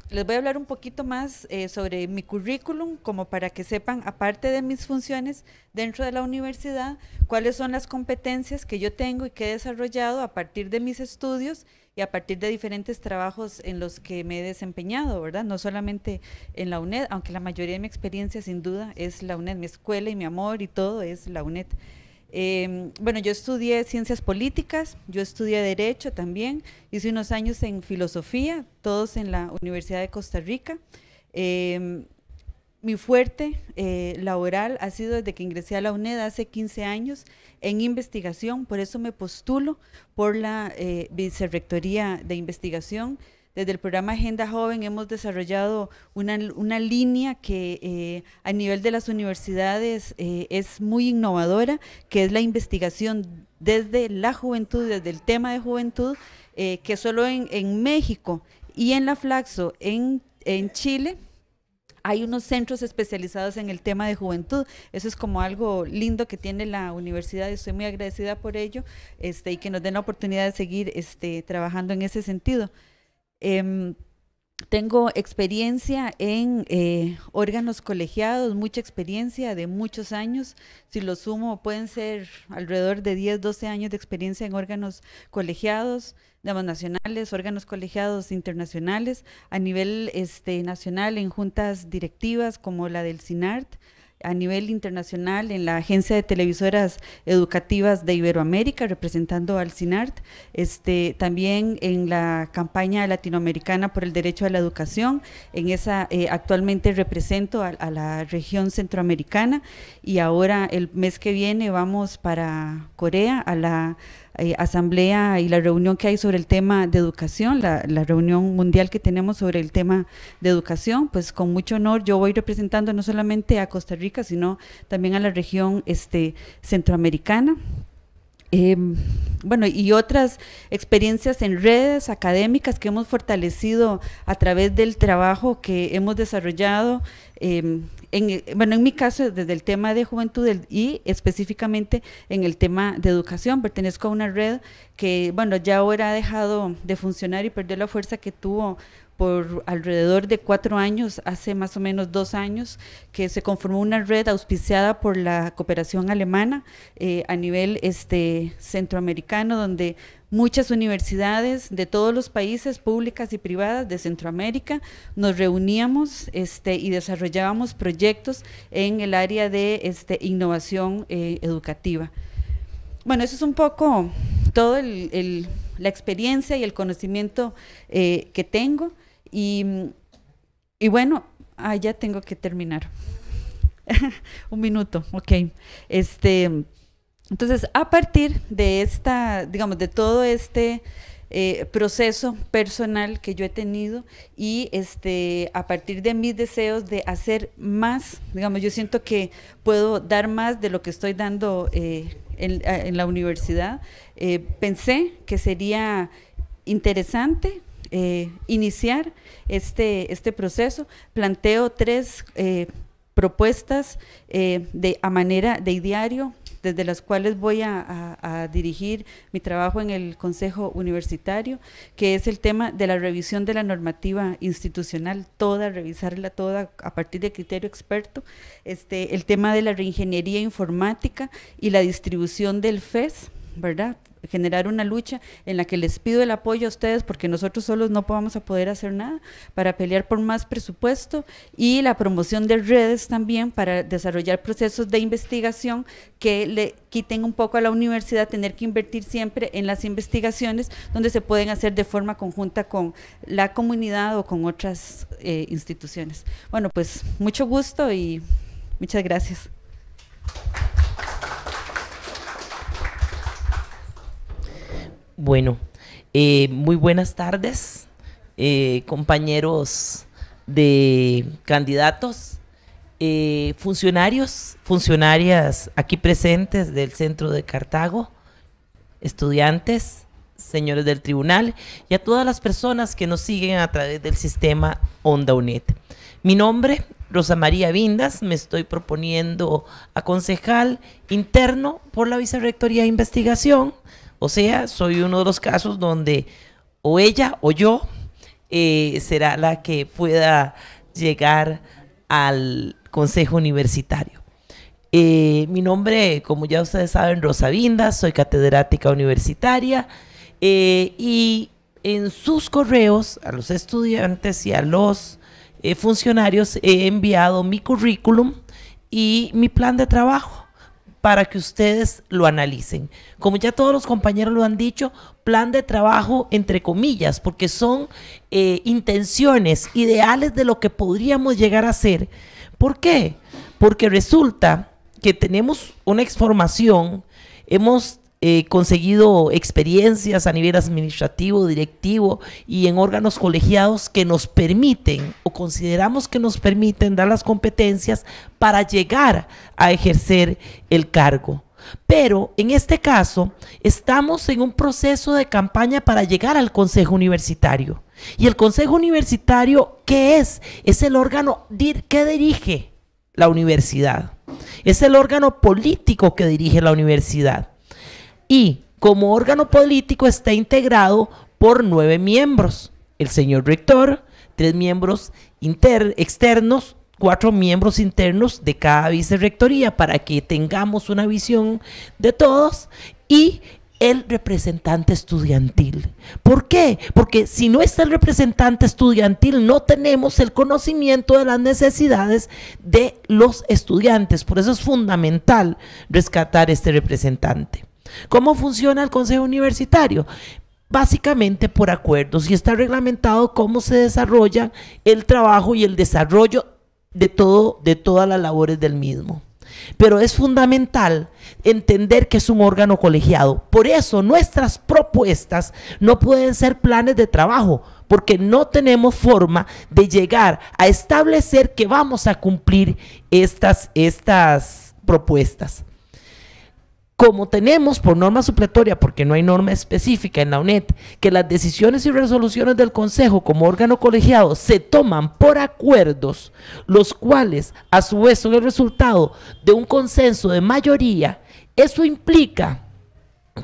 les voy a hablar un poquito más eh, sobre mi currículum, como para que sepan, aparte de mis funciones dentro de la universidad, cuáles son las competencias que yo tengo y que he desarrollado a partir de mis estudios y a partir de diferentes trabajos en los que me he desempeñado, ¿verdad? No solamente en la UNED, aunque la mayoría de mi experiencia sin duda es la UNED, mi escuela y mi amor y todo es la UNED. Em, bueno, yo estudié ciencias políticas, yo estudié derecho también, hice unos años en filosofía, todos en la Universidad de Costa Rica. Em, mi fuerte eh, laboral ha sido desde que ingresé a la UNED hace 15 años en investigación, por eso me postulo por la eh, Vicerrectoría de Investigación. Desde el programa Agenda Joven hemos desarrollado una, una línea que eh, a nivel de las universidades es muy innovadora, que es la investigación desde la juventud, desde el tema de juventud, que solo en, México y en la Flaxo, en Chile, hay unos centros especializados en el tema de juventud. Eso es como algo lindo que tiene la universidad estoy muy agradecida por ello este, y que nos den la oportunidad de seguir este, trabajando en ese sentido. Em, tengo experiencia en eh, órganos colegiados, mucha experiencia de muchos años. Si lo sumo, pueden ser alrededor de 10, 12 años de experiencia en órganos colegiados, digamos nacionales, órganos colegiados internacionales, a nivel este, nacional en juntas directivas como la del CINART, a nivel internacional en la Agencia de Televisoras Educativas de Iberoamérica, representando al CINART, este, también en la campaña latinoamericana por el derecho a la educación, en esa eh, actualmente represento a, la región centroamericana y ahora el mes que viene vamos para Corea a la eh, asamblea y la reunión que hay sobre el tema de educación, la reunión mundial que tenemos sobre el tema de educación, pues con mucho honor yo voy representando no solamente a Costa Rica, sino también a la región este, centroamericana. Em, bueno, y otras experiencias en redes académicas que hemos fortalecido a través del trabajo que hemos desarrollado, em, en, bueno, en mi caso desde el tema de juventud y específicamente en el tema de educación. Pertenezco a una red que, bueno, ya ahora ha dejado de funcionar y perdió la fuerza que tuvo por alrededor de cuatro años, hace más o menos dos años, que se conformó una red auspiciada por la cooperación alemana eh, a nivel este, centroamericano, donde muchas universidades de todos los países, públicas y privadas de Centroamérica, nos reuníamos este, y desarrollábamos proyectos en el área de este, innovación eh, educativa. Bueno, eso es un poco todo la experiencia y el conocimiento eh, que tengo. Y, bueno, ah, ya tengo que terminar. Un minuto, ok. Este, entonces, a partir de esta, digamos, de todo este eh, proceso personal que yo he tenido y este, a partir de mis deseos de hacer más, digamos, yo siento que puedo dar más de lo que estoy dando eh, en, la universidad, eh, pensé que sería interesante eh, iniciar este, este proceso. Planteo tres eh, propuestas eh, de, a manera de diario desde las cuales voy a, dirigir mi trabajo en el Consejo Universitario, que es el tema de la revisión de la normativa institucional, toda, revisarla toda a partir de criterio experto, este, el tema de la reingeniería informática y la distribución del FES, ¿verdad? generar una lucha en la que les pido el apoyo a ustedes porque nosotros solos no vamos a poder hacer nada para pelear por más presupuesto y la promoción de redes también para desarrollar procesos de investigación que le quiten un poco a la universidad tener que invertir siempre en las investigaciones donde se pueden hacer de forma conjunta con la comunidad o con otras eh, instituciones. Bueno, pues mucho gusto y muchas gracias. Bueno, eh, muy buenas tardes, eh, compañeros de candidatos, eh, funcionarios, funcionarias aquí presentes del centro de Cartago, estudiantes, señores del tribunal y a todas las personas que nos siguen a través del sistema Onda UNED. Mi nombre, Rosa María Vindas, me estoy proponiendo a concejal interno por la Vicerrectoría de Investigación o sea, soy uno de los casos donde o ella o yo eh, será la que pueda llegar al Consejo Universitario. Eh, mi nombre, como ya ustedes saben, Rosa Vinda, soy catedrática universitaria eh, y en sus correos a los estudiantes y a los funcionarios he enviado mi currículum y mi plan de trabajo para que ustedes lo analicen. Como ya todos los compañeros lo han dicho, plan de trabajo entre comillas, porque son eh, intenciones ideales de lo que podríamos llegar a hacer. ¿Por qué? Porque resulta que tenemos una exformación, hemos conseguido experiencias a nivel administrativo, directivo y en órganos colegiados que nos permiten o consideramos que nos permiten dar las competencias para llegar a ejercer el cargo. Pero en este caso, estamos en un proceso de campaña para llegar al Consejo Universitario. ¿Y el Consejo Universitario qué es? Es el órgano que dirige la universidad. Es el órgano político que dirige la universidad y como órgano político está integrado por nueve miembros. El señor rector, tres miembros externos, cuatro miembros internos de cada vicerrectoría para que tengamos una visión de todos y el representante estudiantil. ¿Por qué? Porque si no está el representante estudiantil, no tenemos el conocimiento de las necesidades de los estudiantes. Por eso es fundamental rescatar este representante. ¿Cómo funciona el Consejo Universitario? Básicamente por acuerdos y está reglamentado cómo se desarrolla el trabajo y el desarrollo de, todo, de todas las labores del mismo. Pero es fundamental entender que es un órgano colegiado. Por eso nuestras propuestas no pueden ser planes de trabajo, porque no tenemos forma de llegar a establecer que vamos a cumplir estas propuestas como tenemos por norma supletoria, porque no hay norma específica en la UNED, que las decisiones y resoluciones del Consejo como órgano colegiado se toman por acuerdos, los cuales a su vez son el resultado de un consenso de mayoría, eso implica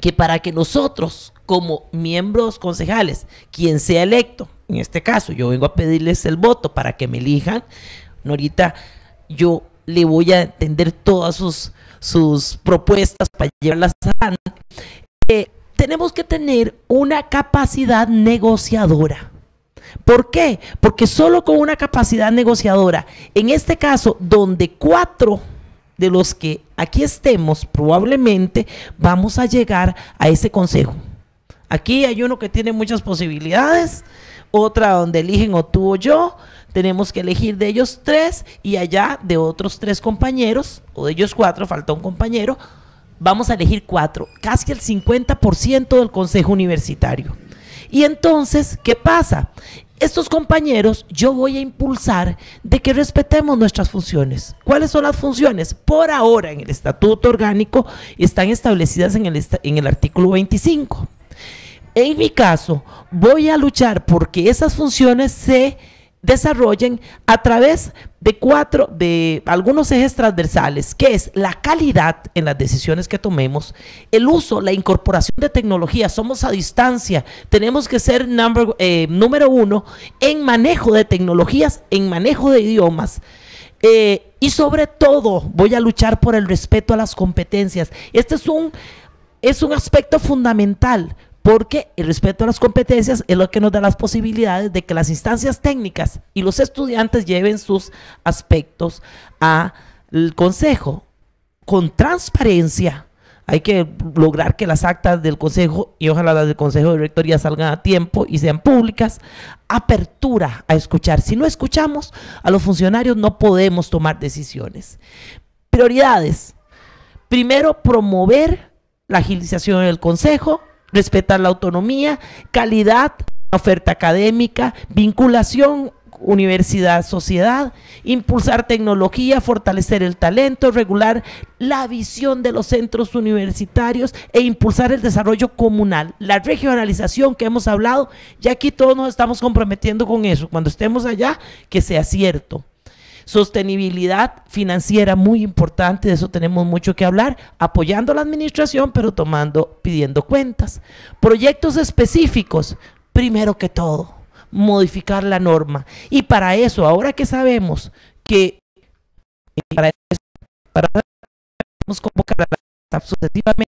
que para que nosotros como miembros concejales, quien sea electo, en este caso yo vengo a pedirles el voto para que me elijan, Norita, yo le voy a entender todas sus, propuestas para llevarlas a eh, tenemos que tener una capacidad negociadora. ¿Por qué? Porque solo con una capacidad negociadora, en este caso, donde cuatro de los que aquí estemos, probablemente vamos a llegar a ese consejo. Aquí hay uno que tiene muchas posibilidades, otra donde eligen o tú o yo, tenemos que elegir de ellos tres y allá de otros tres compañeros, o de ellos cuatro, falta un compañero, vamos a elegir cuatro, casi el 50% del Consejo Universitario. Y entonces, ¿qué pasa? Estos compañeros yo voy a impulsar de que respetemos nuestras funciones. ¿Cuáles son las funciones? Por ahora en el Estatuto Orgánico están establecidas en el, en el artículo 25. En mi caso, voy a luchar porque esas funciones se desarrollen a través de cuatro, de algunos ejes transversales, que es la calidad en las decisiones que tomemos, el uso, la incorporación de tecnología, somos a distancia, tenemos que ser eh, número uno en manejo de tecnologías, en manejo de idiomas. Eh, y sobre todo voy a luchar por el respeto a las competencias. Este es un, es un aspecto fundamental porque el respeto a las competencias es lo que nos da las posibilidades de que las instancias técnicas y los estudiantes lleven sus aspectos al consejo con transparencia. Hay que lograr que las actas del consejo y ojalá las del consejo de rectoría salgan a tiempo y sean públicas. Apertura a escuchar. Si no escuchamos a los funcionarios no podemos tomar decisiones. Prioridades. Primero, promover la agilización del consejo, respetar la autonomía, calidad, oferta académica, vinculación universidad-sociedad, impulsar tecnología, fortalecer el talento, regular la visión de los centros universitarios e impulsar el desarrollo comunal. La regionalización que hemos hablado, ya aquí todos nos estamos comprometiendo con eso. Cuando estemos allá, que sea cierto. Sostenibilidad financiera muy importante, de eso tenemos mucho que hablar, apoyando a la administración, pero tomando, pidiendo cuentas. Proyectos específicos, primero que todo, modificar la norma. Y para eso, ahora que sabemos que eh, para eso, para, convocar a sucesivamente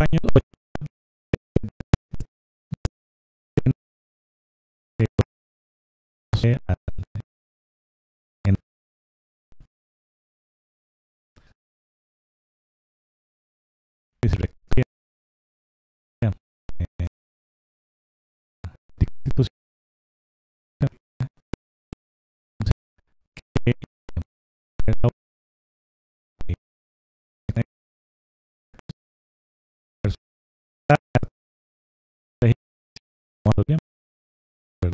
años a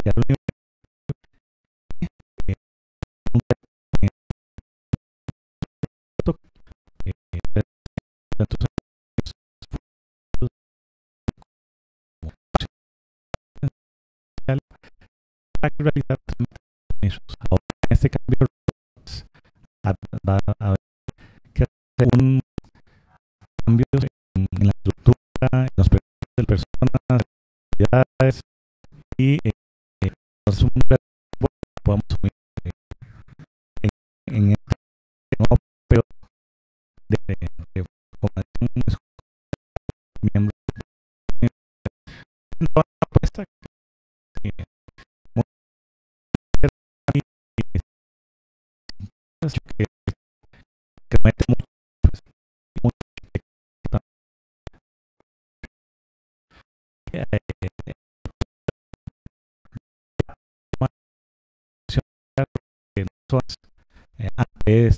realidad en en, la estructura, los perfiles de personas, y eh, nos un podemos subir en, en este nuevo de, de, apuesta que que Eh,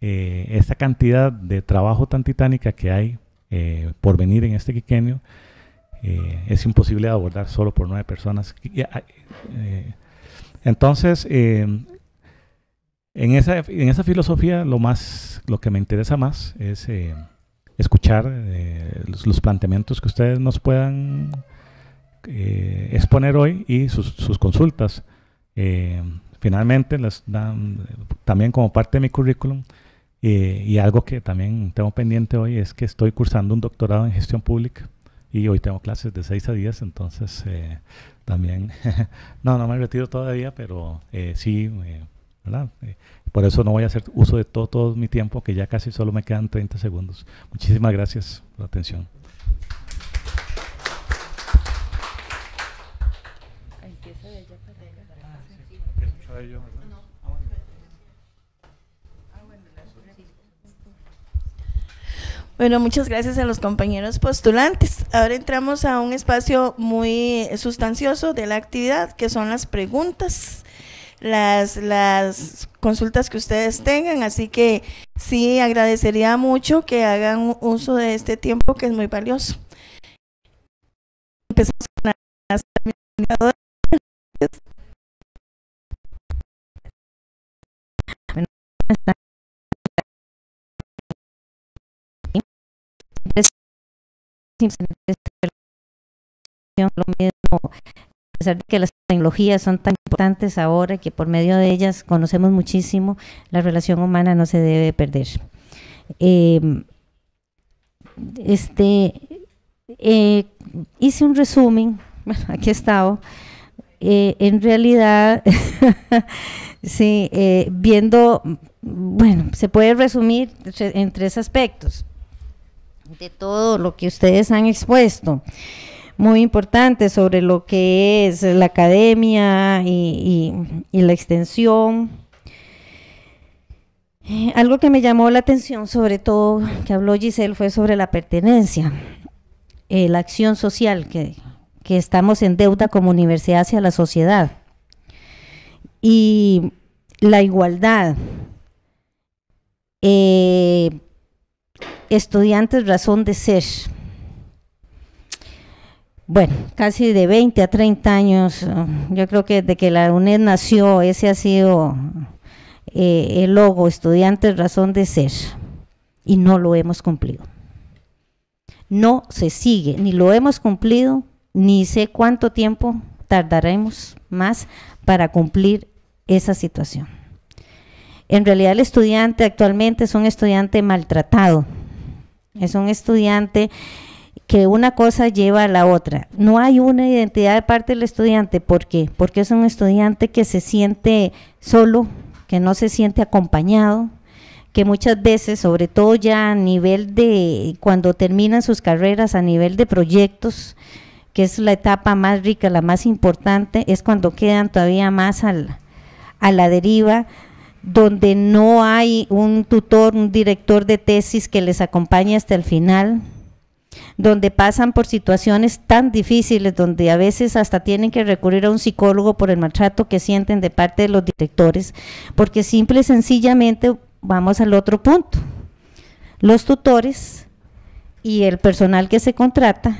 eh, esta cantidad de trabajo tan titánica que hay eh, por venir en este quiquenio. es imposible abordar solo por nueve personas. Ah, entonces, em, en, esa, filosofía lo, más, lo que me interesa más es escuchar los, planteamientos que ustedes nos puedan exponer hoy y sus, consultas. Em, finalmente les dan, también como parte de mi currículum, eh, y algo que también tengo pendiente hoy es que estoy cursando un doctorado en gestión pública y hoy tengo clases de 6 a 10, entonces eh, también, no, no me retiro todavía, pero eh, sí, ¿verdad? por eso no voy a hacer uso de todo, todo mi tiempo, que ya casi solo me quedan 30 segundos. Muchísimas gracias por la atención. Ah, ah, bueno, muchas gracias a los compañeros postulantes. Ahora entramos a un espacio muy sustancioso de la actividad, que son las preguntas, las, las consultas que ustedes tengan. Así que sí, agradecería mucho que hagan uso de este tiempo que es muy valioso. Empezamos con lo mismo, a pesar de que las tecnologías son tan importantes ahora y que por medio de ellas conocemos muchísimo, la relación humana no se debe perder. Eh, este, eh, hice un resumen, aquí he estado, eh, en realidad, sí, viendo, bueno, se puede resumir en tres aspectos de todo lo que ustedes han expuesto. Muy importante sobre lo que es la academia y, la extensión. Eh, algo que me llamó la atención, sobre todo que habló Giselle, fue sobre la pertenencia, eh, la acción social, que, estamos en deuda como universidad hacia la sociedad. Y la igualdad. Eh, estudiantes razón de ser. Bueno, casi de 20 a 30 años, eh, yo creo que desde que la UNED nació, ese ha sido eh, el logo, estudiantes razón de ser, y no lo hemos cumplido. No se sigue, ni lo hemos cumplido, ni sé cuánto tiempo tardaremos más para cumplir esa situación. En realidad el estudiante actualmente es un estudiante maltratado, es un estudiante que una cosa lleva a la otra. No hay una identidad de parte del estudiante. ¿Por qué? Porque es un estudiante que se siente solo, que no se siente acompañado, que muchas veces, sobre todo ya a nivel de, cuando terminan sus carreras, a nivel de proyectos, que es la etapa más rica, la más importante, es cuando quedan todavía más a la deriva donde no hay un tutor, un director de tesis que les acompañe hasta el final, donde pasan por situaciones tan difíciles, donde a veces hasta tienen que recurrir a un psicólogo por el maltrato que sienten de parte de los directores, porque simple y sencillamente vamos al otro punto. Los tutores y el personal que se contrata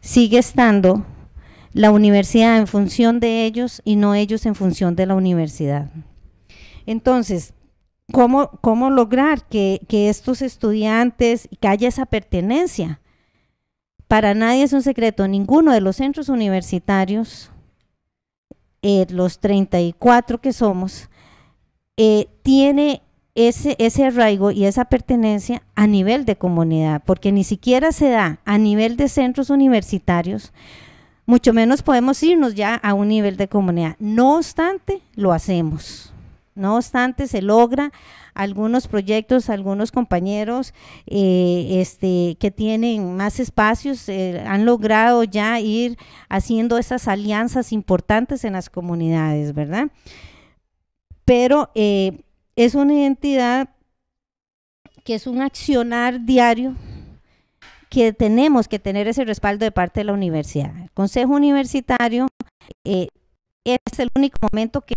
sigue estando la universidad en función de ellos y no ellos en función de la universidad. Entonces, ¿cómo, lograr que, estos estudiantes, que haya esa pertenencia? Para nadie es un secreto, ninguno de los centros universitarios, eh, los 34 que somos, eh, tiene ese, ese arraigo y esa pertenencia a nivel de comunidad, porque ni siquiera se da a nivel de centros universitarios, mucho menos podemos irnos ya a un nivel de comunidad. No obstante, lo hacemos. No obstante, se logra algunos proyectos, algunos compañeros eh, este, que tienen más espacios eh, han logrado ya ir haciendo esas alianzas importantes en las comunidades, ¿verdad? Pero eh, es una identidad que es un accionar diario que tenemos que tener ese respaldo de parte de la universidad. El Consejo Universitario es el único momento que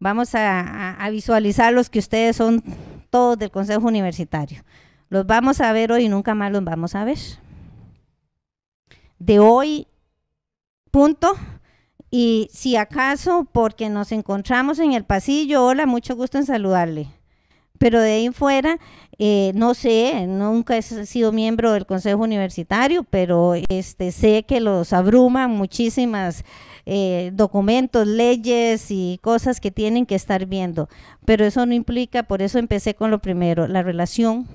Vamos a, visualizar los que ustedes son todos del Consejo Universitario. Los vamos a ver hoy y nunca más los vamos a ver. De hoy, punto. Y si acaso porque nos encontramos en el pasillo, hola, mucho gusto en saludarle. Pero de ahí fuera, eh, no sé, nunca he sido miembro del Consejo Universitario, pero este, sé que los abruman muchísimas eh, documentos, leyes y cosas que tienen que estar viendo. Pero eso no implica, por eso empecé con lo primero, la relación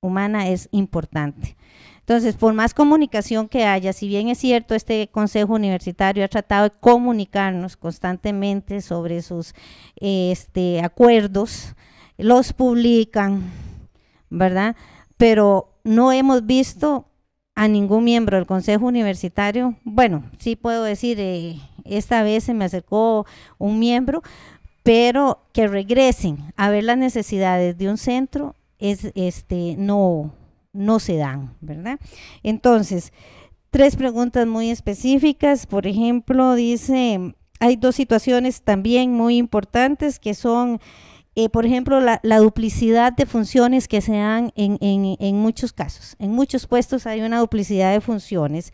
humana es importante. Entonces, por más comunicación que haya, si bien es cierto, este Consejo Universitario ha tratado de comunicarnos constantemente sobre sus este, acuerdos, los publican, ¿verdad? Pero no hemos visto a ningún miembro del Consejo Universitario. Bueno, sí puedo decir, eh, esta vez se me acercó un miembro, pero que regresen a ver las necesidades de un centro es este no no se dan, ¿verdad? Entonces, tres preguntas muy específicas, por ejemplo, dice hay dos situaciones también muy importantes que son eh, por ejemplo, la, duplicidad de funciones que se dan en, muchos casos. En muchos puestos hay una duplicidad de funciones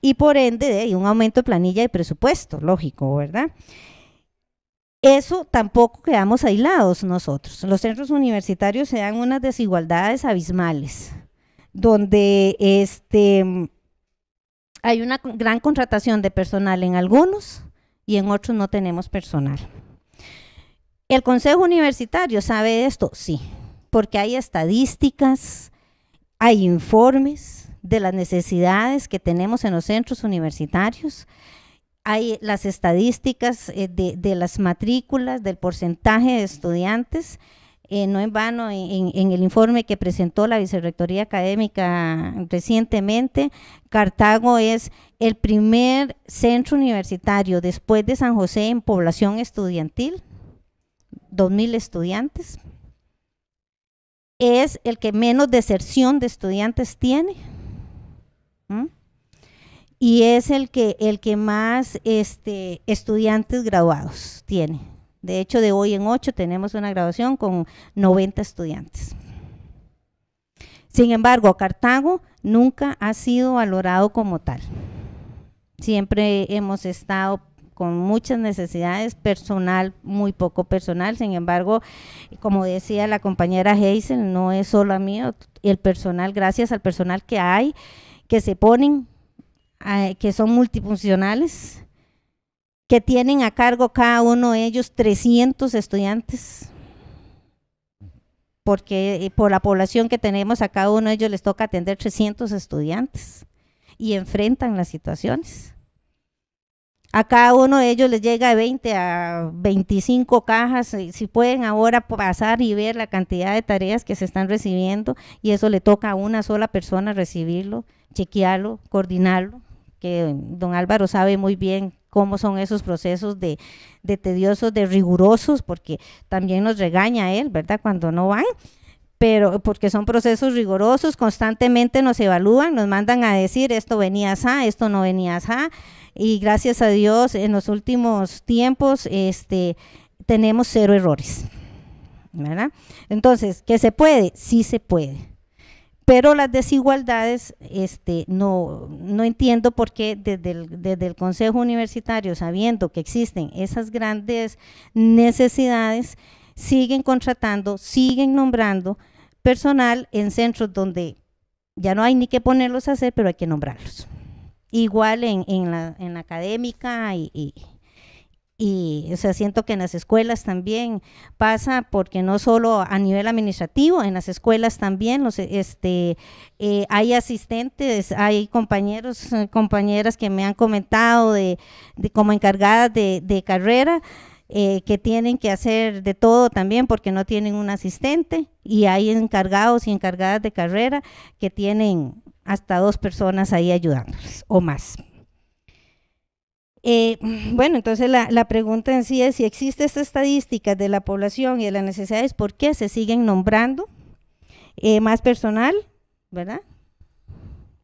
y por ende hay un aumento de planilla y presupuesto, lógico, ¿verdad? Eso tampoco quedamos aislados nosotros. Los centros universitarios se dan unas desigualdades abismales, donde este, hay una gran contratación de personal en algunos y en otros no tenemos personal. El Consejo Universitario sabe esto, sí, porque hay estadísticas, hay informes de las necesidades que tenemos en los centros universitarios, hay las estadísticas eh, de, las matrículas, del porcentaje de estudiantes. Eh, no en vano, en, en, el informe que presentó la Vicerrectoría Académica recientemente, Cartago es el primer centro universitario después de San José en población estudiantil. 2.000 estudiantes. Es el que menos deserción de estudiantes tiene. Y es el que, el que más este, estudiantes graduados tiene. De hecho, de hoy en ocho tenemos una graduación con 90 estudiantes. Sin embargo, Cartago nunca ha sido valorado como tal. Siempre hemos estado con muchas necesidades, personal, muy poco personal. Sin embargo, como decía la compañera Hazel, no es solo a mí, el personal, gracias al personal que hay, que se ponen, eh, que son multifuncionales, que tienen a cargo cada uno de ellos 300 estudiantes porque eh, por la población que tenemos a cada uno de ellos les toca atender 300 estudiantes y enfrentan las situaciones. A cada uno de ellos les llega de 20 a 25 cajas. Si pueden ahora pasar y ver la cantidad de tareas que se están recibiendo y eso le toca a una sola persona recibirlo, chequearlo, coordinarlo, que don Álvaro sabe muy bien cómo son esos procesos de, tediosos, de rigurosos, porque también nos regaña él, ¿verdad? Cuando no van pero porque son procesos rigurosos, constantemente nos evalúan, nos mandan a decir esto venía a esto no venía asá, y gracias a Dios en los últimos tiempos este, tenemos cero errores. Entonces, ¿que se puede? Sí se puede. Pero las desigualdades, este, no, no entiendo por qué desde desde el Consejo Universitario, sabiendo que existen esas grandes necesidades, siguen contratando, siguen nombrando personal en centros donde ya no hay ni que ponerlos a hacer, pero hay que nombrarlos igual en, en, la, en académica y, y, o sea, siento que en las escuelas también pasa, porque no solo a nivel administrativo, en las escuelas también los, este, eh, hay asistentes, hay compañeros, compañeras que me han comentado de, como encargadas de, carrera. Eh, que tienen que hacer de todo también porque no tienen un asistente y hay encargados y encargadas de carrera que tienen hasta dos personas ahí ayudándoles o más. Eh, bueno, entonces la, pregunta en sí es si existe esta estadística de la población y de las necesidades, ¿por qué se siguen nombrando eh, más personal, verdad?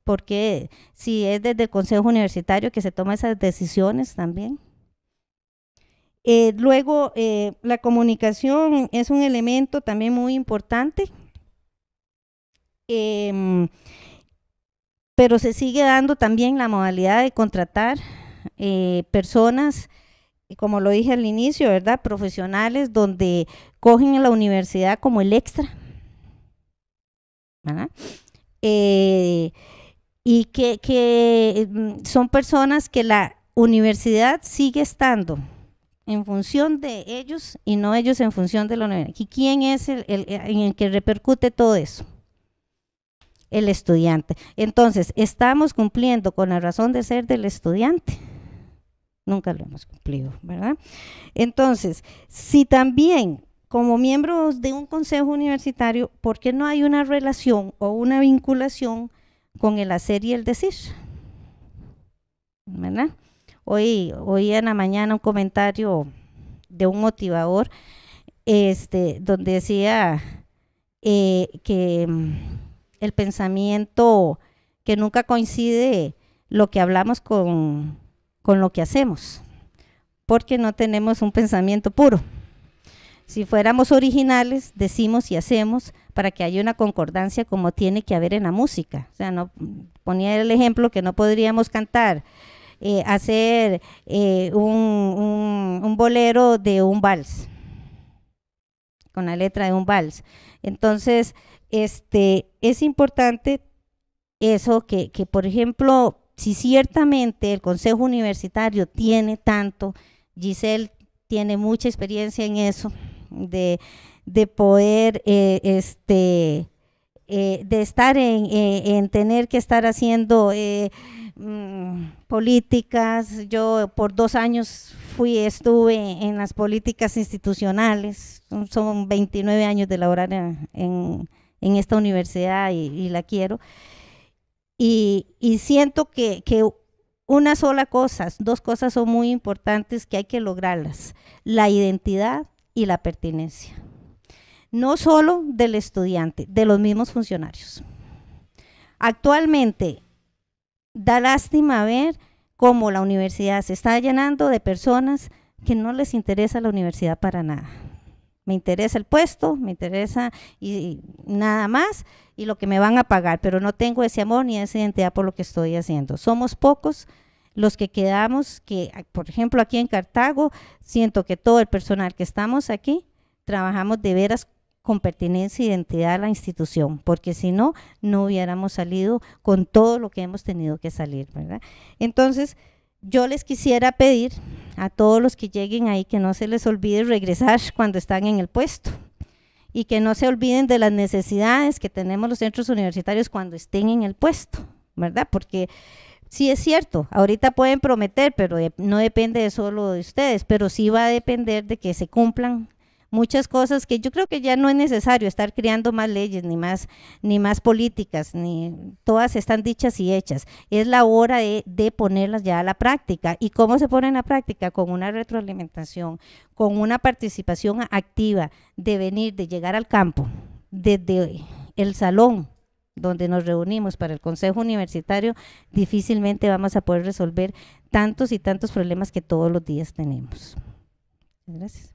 Porque si es desde el Consejo Universitario que se toman esas decisiones también. Eh, luego, la comunicación es un elemento también muy importante. Em, pero se sigue dando también la modalidad de contratar eh, personas, eh, como lo dije al inicio, ¿verdad? Profesionales donde cogen a la universidad como el extra. Eh, y que, mm, son personas que la universidad sigue estando en función de ellos y no ellos en función de la universidad. ¿Y quién es el, en el que repercute todo eso? el estudiante. Entonces, ¿estamos cumpliendo con la razón de ser del estudiante? Nunca lo hemos cumplido, ¿verdad? Entonces, si también como miembros de un consejo universitario, ¿por qué no hay una relación o una vinculación con el hacer y el decir? ¿Verdad? Hoy, hoy en la mañana un comentario de un motivador, este, donde decía eh, que mm, el pensamiento que nunca coincide lo que hablamos con, lo que hacemos, porque no tenemos un pensamiento puro. Si fuéramos originales, decimos y hacemos para que haya una concordancia como tiene que haber en la música. O sea, no, ponía el ejemplo que no podríamos cantar, eh, hacer eh, un, bolero de un vals, con la letra de un vals. Entonces, este, es importante eso que, por ejemplo, si ciertamente el Consejo Universitario tiene tanto, Giselle tiene mucha experiencia en eso, de, poder, eh, este, eh, de estar eh, en, tener que estar haciendo mm, políticas. Yo por dos años fui, estuve en las políticas institucionales, son 29 años de laborar en en esta universidad y, la quiero. Y, siento que, que, una sola cosa, dos cosas son muy importantes que hay que lograrlas, la identidad y la pertinencia. No solo del estudiante, de los mismos funcionarios. Actualmente, da lástima ver cómo la universidad se está llenando de personas que no les interesa la universidad para nada me interesa el puesto, me interesa y, nada más y lo que me van a pagar, pero no tengo ese amor ni esa identidad por lo que estoy haciendo. Somos pocos los que quedamos, que ah, por ejemplo aquí en Cartago, siento que todo el personal que estamos aquí trabajamos de veras con pertinencia e identidad a la institución, porque si no, no hubiéramos salido con todo lo que hemos tenido que salir, ¿verdad? Entonces, yo les quisiera pedir a todos los que lleguen ahí, que no se les olvide regresar cuando están en el puesto y que no se olviden de las necesidades que tenemos los centros universitarios cuando estén en el puesto, ¿verdad? Porque sí es cierto, ahorita pueden prometer, pero no depende solo de ustedes, pero sí va a depender de que se cumplan muchas cosas que yo creo que ya no es necesario estar creando más leyes, ni más, ni más políticas, ni todas están dichas y hechas. Es la hora de, de ponerlas ya a la práctica. ¿Y cómo se pone en la práctica? Con una retroalimentación, con una participación activa de venir, de llegar al campo, desde el salón donde nos reunimos para el Consejo Universitario, difícilmente vamos a poder resolver tantos y tantos problemas que todos los días tenemos. Gracias.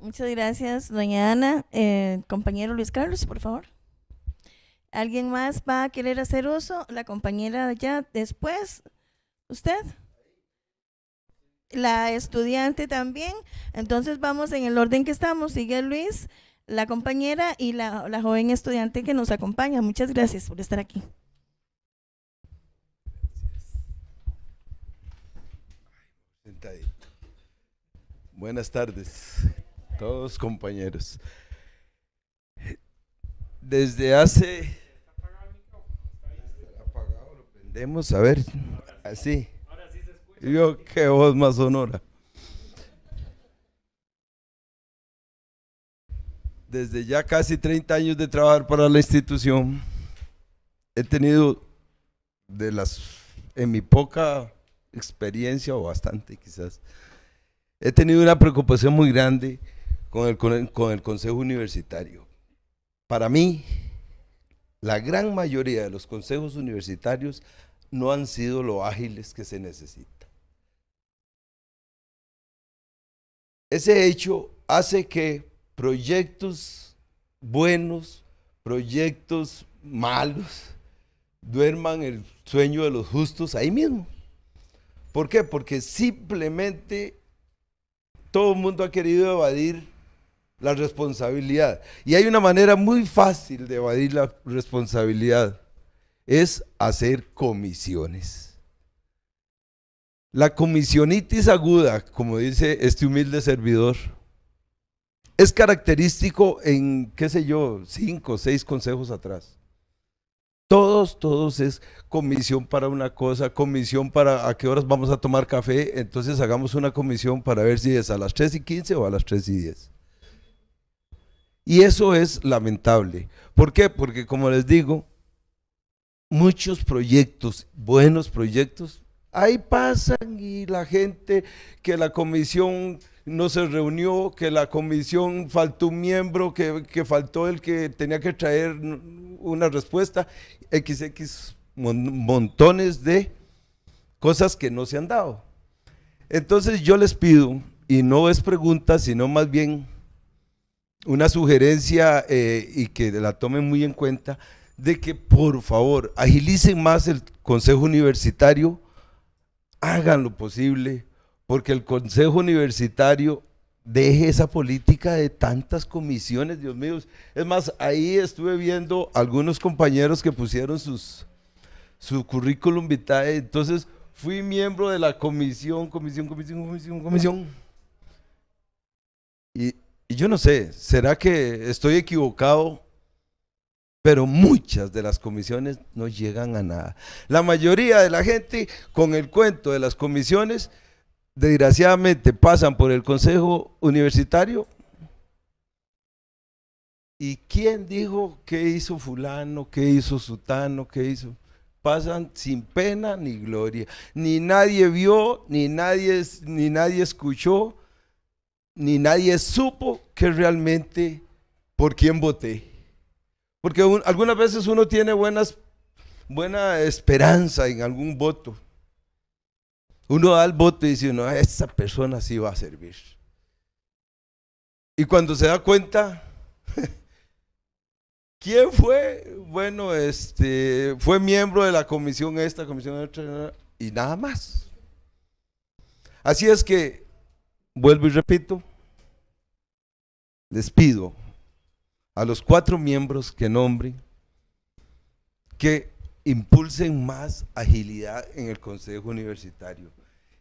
Muchas gracias, doña Ana. Eh, compañero Luis Carlos, por favor. ¿Alguien más va a querer hacer uso? La compañera ya después. ¿Usted? La estudiante también. Entonces vamos en el orden que estamos. Sigue Luis, la compañera y la, joven estudiante que nos acompaña. Muchas gracias por estar aquí. Buenas tardes todos compañeros. Desde hace... Apagado, lo prendemos, a ver, así. Yo, qué voz más sonora. Desde ya casi 30 años de trabajar para la institución, he tenido de las, en mi poca experiencia o bastante quizás, he tenido una preocupación muy grande con el, Consejo Universitario. Para mí, la gran mayoría de los consejos universitarios no han sido lo ágiles que se necesita. Ese hecho hace que proyectos buenos, proyectos malos, duerman el sueño de los justos ahí mismo. ¿Por qué? Porque simplemente todo el mundo ha querido evadir la responsabilidad. Y hay una manera muy fácil de evadir la responsabilidad. Es hacer comisiones. La comisionitis aguda, como dice este humilde servidor, es característico en, qué sé yo, cinco o seis consejos atrás. Todos, todos es comisión para una cosa, comisión para a qué horas vamos a tomar café, entonces hagamos una comisión para ver si es a las 3 y 15 o a las 3 y 10. Y eso es lamentable. ¿Por qué? Porque como les digo, muchos proyectos, buenos proyectos, ahí pasan y la gente que la comisión no se reunió, que la comisión faltó un miembro, que, faltó el que tenía que traer una respuesta, XX montones de cosas que no se han dado. Entonces yo les pido, y no es pregunta, sino más bien una sugerencia eh, y que la tomen muy en cuenta, de que por favor agilicen más el Consejo Universitario, hagan lo posible, porque el Consejo Universitario deje esa política de tantas comisiones, Dios mío. Es más, ahí estuve viendo algunos compañeros que pusieron sus, su currículum vitae, entonces fui miembro de la comisión, comisión, comisión, comisión, comisión. Y y yo no sé, ¿será que estoy equivocado? Pero muchas de las comisiones no llegan a nada. La mayoría de la gente con el cuento de las comisiones, desgraciadamente pasan por el Consejo Universitario. ¿Y quién dijo qué hizo fulano, qué hizo sutano, qué hizo? pasan sin pena ni gloria. Ni nadie vio, ni nadie, ni nadie escuchó, ni nadie supo que realmente por quién voté. Porque algunas veces uno tiene buenas, buena esperanza en algún voto. Uno da el voto y dice, no, esa persona sí va a servir. Y cuando se da cuenta, ¿quién fue? Bueno, este, fue miembro de la comisión esta, comisión otra, y nada más. Así es que, vuelvo y repito, les pido a los cuatro miembros que nombre que impulsen más agilidad en el Consejo Universitario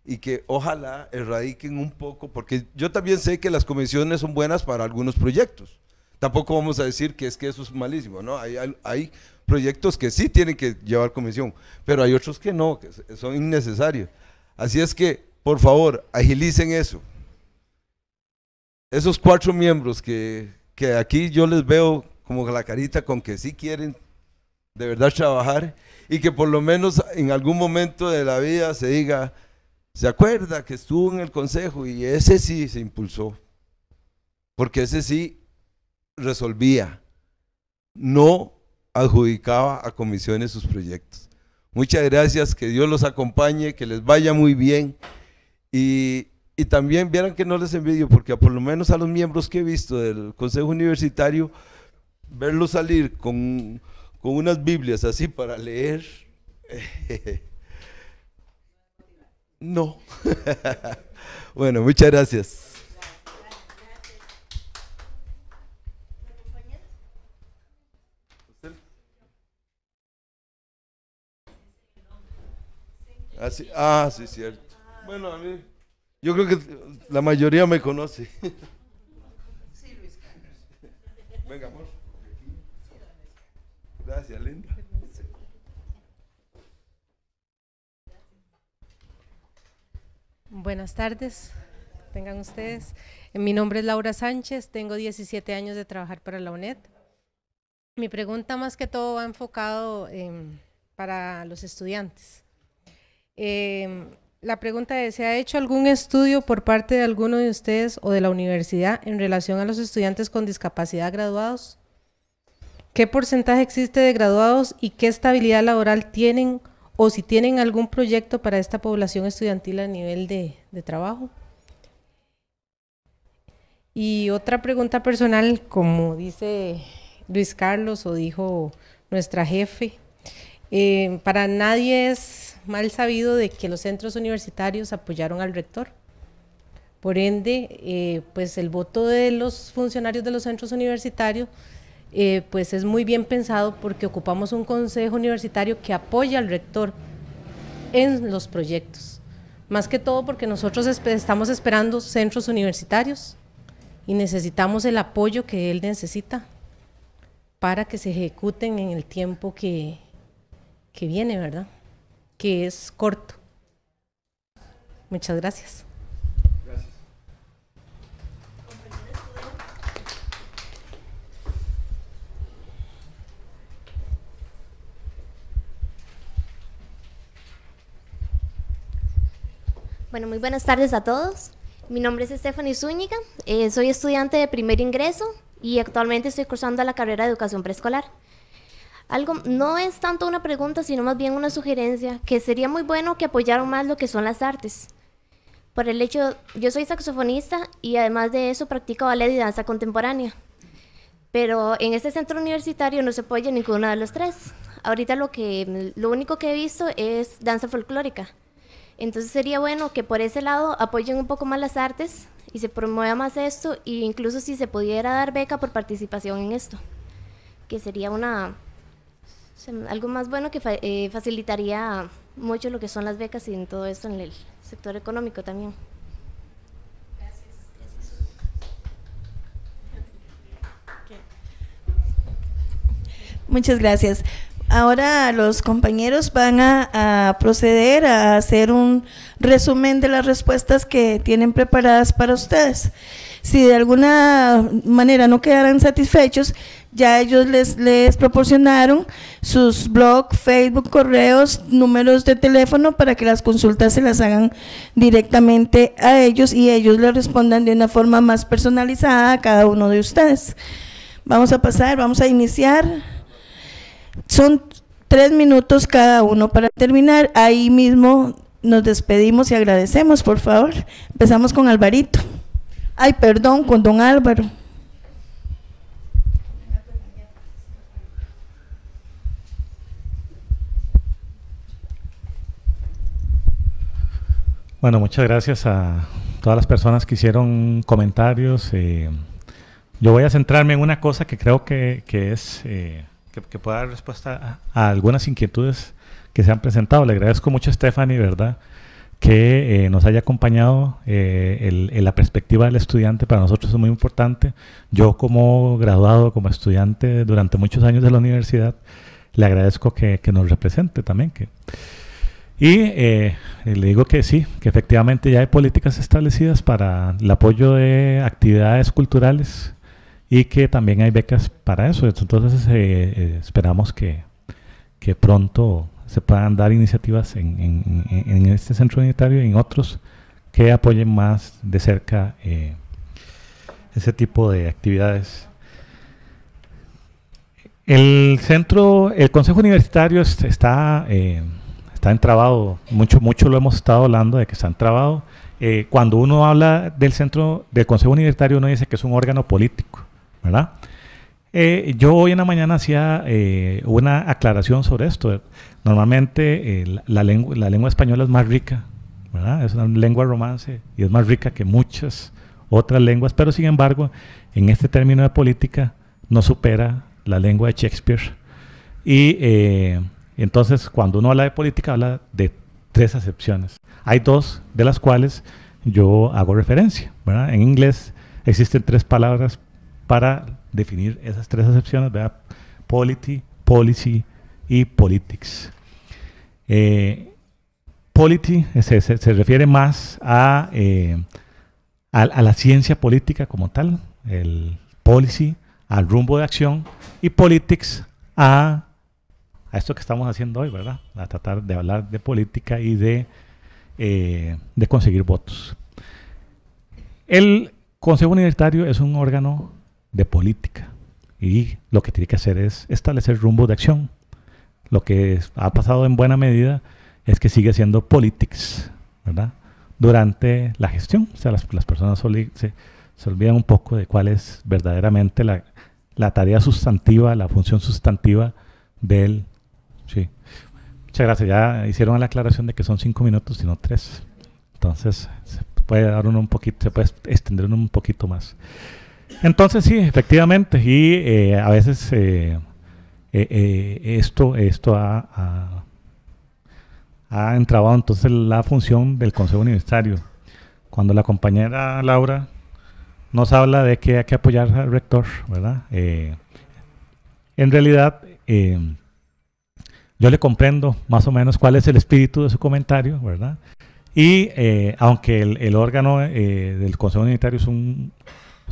y que ojalá erradiquen un poco, porque yo también sé que las comisiones son buenas para algunos proyectos. Tampoco vamos a decir que es que eso es malísimo, ¿no? Hay, hay proyectos que sí tienen que llevar comisión, pero hay otros que no, que son innecesarios. Así es que, por favor, agilicen eso esos cuatro miembros que, aquí yo les veo como la carita con que sí quieren de verdad trabajar y que por lo menos en algún momento de la vida se diga, se acuerda que estuvo en el consejo y ese sí se impulsó, porque ese sí resolvía, no adjudicaba a comisiones sus proyectos. Muchas gracias, que Dios los acompañe, que les vaya muy bien y y también vieran que no les envidio, porque por lo menos a los miembros que he visto del Consejo Universitario, verlos salir con, unas Biblias así para leer, eh, no. bueno, muchas gracias. Así, ah, sí, cierto. Bueno, a mí... Yo creo que la mayoría me conoce. Sí, Luis Carlos. Venga, amor. Gracias, linda. Buenas tardes, tengan ustedes. Mi nombre es Laura Sánchez, tengo 17 años de trabajar para la UNED. Mi pregunta más que todo va enfocado em, para los estudiantes. Eh, la pregunta es, ¿se ha hecho algún estudio por parte de alguno de ustedes o de la universidad en relación a los estudiantes con discapacidad graduados? ¿Qué porcentaje existe de graduados y qué estabilidad laboral tienen o si tienen algún proyecto para esta población estudiantil a nivel de, trabajo? Y otra pregunta personal, como dice Luis Carlos o dijo nuestra jefe, eh, para nadie es mal sabido de que los centros universitarios apoyaron al rector. Por ende, eh, pues el voto de los funcionarios de los centros universitarios eh, pues es muy bien pensado porque ocupamos un consejo universitario que apoya al rector en los proyectos. Más que todo porque nosotros estamos esperando centros universitarios y necesitamos el apoyo que él necesita para que se ejecuten en el tiempo que, que viene, ¿verdad? que es corto. Muchas gracias. gracias. Bueno, muy buenas tardes a todos. Mi nombre es Stephanie Zúñiga, eh, soy estudiante de primer ingreso y actualmente estoy cursando la carrera de educación preescolar algo, no es tanto una pregunta, sino más bien una sugerencia, que sería muy bueno que apoyaran más lo que son las artes. Por el hecho, yo soy saxofonista y además de eso practico ballet y danza contemporánea. Pero en este centro universitario no se apoya ninguna de los tres. Ahorita lo, que, lo único que he visto es danza folclórica. Entonces sería bueno que por ese lado apoyen un poco más las artes y se promueva más esto e incluso si se pudiera dar beca por participación en esto, que sería una, algo más bueno que eh, facilitaría mucho lo que son las becas y en todo esto en el sector económico también. Muchas gracias. Ahora los compañeros van a, proceder a hacer un resumen de las respuestas que tienen preparadas para ustedes. Si de alguna manera no quedaran satisfechos, ya ellos les, proporcionaron sus blogs, Facebook, correos, números de teléfono para que las consultas se las hagan directamente a ellos y ellos les respondan de una forma más personalizada a cada uno de ustedes. Vamos a pasar, vamos a iniciar. Son tres minutos cada uno para terminar. Ahí mismo nos despedimos y agradecemos, por favor. Empezamos con Alvarito. Ay, perdón, con don Álvaro. Bueno, muchas gracias a todas las personas que hicieron comentarios. Eh, yo voy a centrarme en una cosa que creo que, que es eh, que, pueda dar respuesta a, algunas inquietudes que se han presentado. Le agradezco mucho a Stephanie, ¿verdad? que eh, nos haya acompañado la perspectiva del estudiante para nosotros es muy importante. Yo como graduado, como estudiante durante muchos años de la universidad, le agradezco que, nos represente también, que, y eh, le digo que sí, que efectivamente ya hay políticas establecidas para el apoyo de actividades culturales y que también hay becas para eso. Entonces eh, eh, esperamos que, pronto se puedan dar iniciativas en, este centro unitario y en otros que apoyen más de cerca ese tipo de actividades. El centro, el Consejo Universitario está eh, están entrabado, mucho, mucho lo hemos estado hablando de que están entrabado. Eh, cuando uno habla del centro, del Consejo Universitario, uno dice que es un órgano político, ¿verdad? Eh, yo hoy en la mañana hacía eh, una aclaración sobre esto. Normalmente la, lengua, la, lengua, española es más rica, ¿verdad? Es una lengua romance y es más rica que muchas otras lenguas, pero sin embargo, en este término de política no supera la lengua de Shakespeare. Y entonces, cuando uno habla de política, habla de tres acepciones. Hay dos de las cuales yo hago referencia. En inglés existen tres palabras para definir esas tres acepciones, ¿verdad? Polity, policy y politics. Eh, polity se, refiere más eh, a, a, la ciencia política como tal, el policy al rumbo de acción y politics a esto que estamos haciendo hoy, ¿verdad? A tratar de hablar de política y de, eh, de conseguir votos. El Consejo Universitario es un órgano de política y lo que tiene que hacer es establecer rumbo de acción. Lo que ha pasado en buena medida es que sigue siendo politics, ¿verdad? Durante la gestión, o sea, las, las personas se, se, olvidan un poco de cuál es verdaderamente la, la tarea sustantiva, la función sustantiva del Sí. Muchas gracias. Ya hicieron la aclaración de que son cinco minutos, sino tres. Entonces, se puede dar uno un poquito, se puede extender uno un poquito más. Entonces, sí, efectivamente. Y eh, a veces eh, eh, esto, esto ha, ha, entrabado entonces la función del Consejo Universitario. Cuando la compañera Laura nos habla de que hay que apoyar al rector, ¿verdad? en realidad, yo le comprendo más o menos cuál es el espíritu de su comentario, ¿verdad? Y eh, aunque el, órgano eh, del Consejo Unitario es un,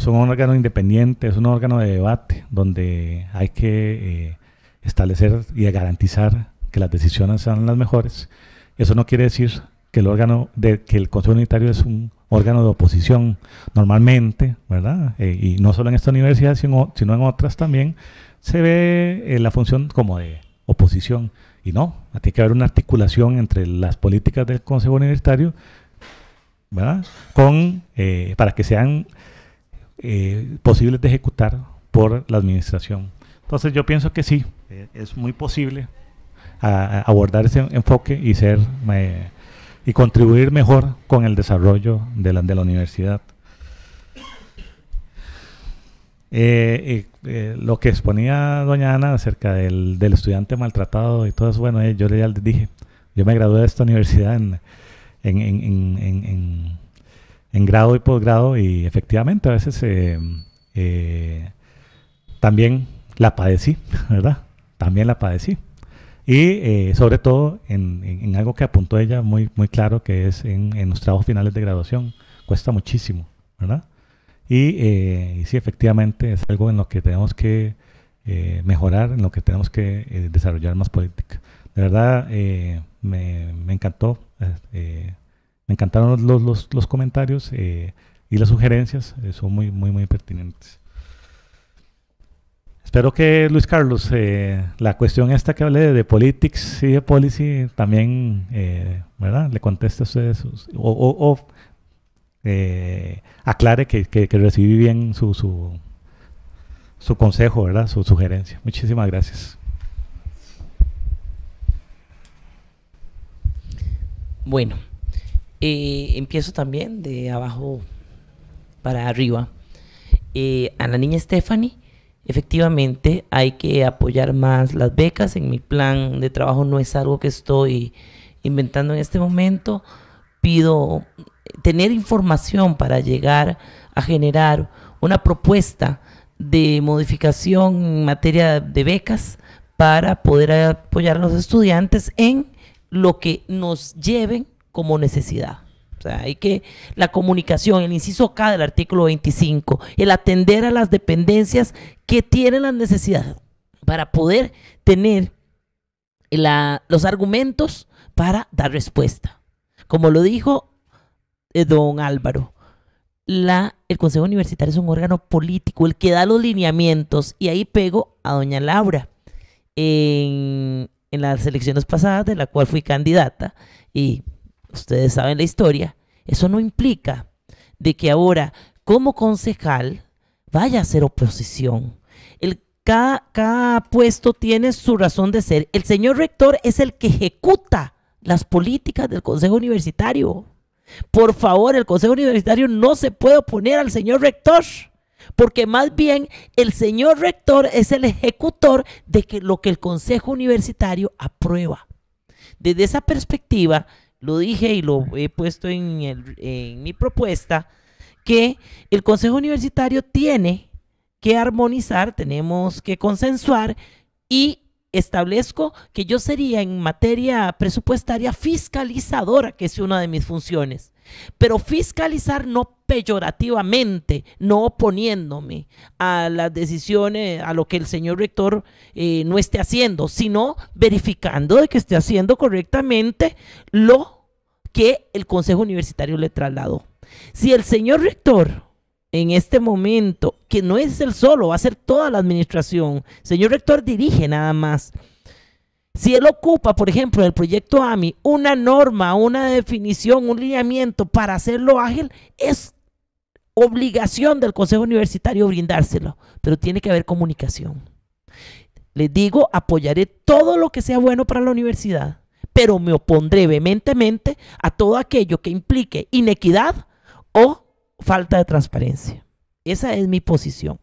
un, órgano independiente, es un órgano de debate, donde hay que eh, establecer y garantizar que las decisiones sean las mejores, eso no quiere decir que el órgano de que el Consejo Unitario es un órgano de oposición normalmente, ¿verdad? y no solo en esta universidad, sino, sino en otras también, se ve la función como de oposición. Y no, tiene que haber una articulación entre las políticas del Consejo Universitario Con, eh, para que sean eh, posibles de ejecutar por la administración. Entonces yo pienso que sí, eh, es muy posible abordar ese enfoque y ser y contribuir mejor con el desarrollo de la universidad. Eh, eh, lo que exponía doña Ana acerca del, estudiante maltratado y todo eso, bueno, eh, yo ya les dije, yo me gradué de esta universidad en, grado y posgrado y efectivamente a veces eh, también la padecí, ¿verdad? También la padecí. Y sobre todo en, algo que apuntó ella muy, claro, que es en, los trabajos finales de graduación. Cuesta muchísimo, ¿verdad? Eh, y, sí, efectivamente es algo en lo que tenemos que eh, mejorar, en lo que tenemos que eh, desarrollar más política. De verdad, me, me, encantó, me encantaron los, los, los comentarios y las sugerencias, son muy, muy, muy pertinentes. Espero que Luis Carlos, la cuestión esta que hablé de politics y de policy, también, ¿verdad? Le conteste a ustedes, o eh, aclare que, que, recibí bien su, su, su consejo, ¿verdad? su sugerencia. Muchísimas gracias. Bueno, eh, empiezo también de abajo para arriba. Eh, a la niña Stephanie, efectivamente hay que apoyar más las becas. En mi plan de trabajo no es algo que estoy inventando en este momento. Pido tener información para llegar a generar una propuesta de modificación en materia de becas para poder apoyar a los estudiantes en lo que nos lleven como necesidad. O sea, hay que la comunicación, el inciso K del artículo 25, el atender a las dependencias que tienen las necesidades para poder tener la, los argumentos para dar respuesta. Como lo dijo eh, don Álvaro, el Consejo Universitario es un órgano político, el que da los lineamientos. Y ahí pego a doña Laura en, las elecciones pasadas, de la cual fui candidata. Y ustedes saben la historia. Eso no implica de que ahora, como concejal, vaya a ser oposición. El, cada puesto tiene su razón de ser. El señor rector es el que ejecuta las políticas del Consejo Universitario. Por favor, el Consejo Universitario no se puede oponer al señor rector, porque más bien el señor rector es el ejecutor de que lo que el Consejo Universitario aprueba. Desde esa perspectiva, lo dije y lo he puesto en, en mi propuesta, que el Consejo Universitario tiene que armonizar, tenemos que consensuar y establezco que yo sería en materia presupuestaria fiscalizadora, que es una de mis funciones. Pero fiscalizar no peyorativamente, no oponiéndome a las decisiones, a lo que el señor rector eh, no esté haciendo, sino verificando de que esté haciendo correctamente lo que el Consejo Universitario le trasladó. Si el señor rector en este momento, que no es el solo, va a ser toda la administración. Señor rector dirige nada más. Si él ocupa, por ejemplo, el proyecto AMI, una norma, una definición, un lineamiento para hacerlo ágil, es obligación del Consejo Universitario brindárselo, pero tiene que haber comunicación. Les digo, apoyaré todo lo que sea bueno para la universidad, pero me opondré vehementemente a todo aquello que implique inequidad o falta de transparencia. Esa es mi posición.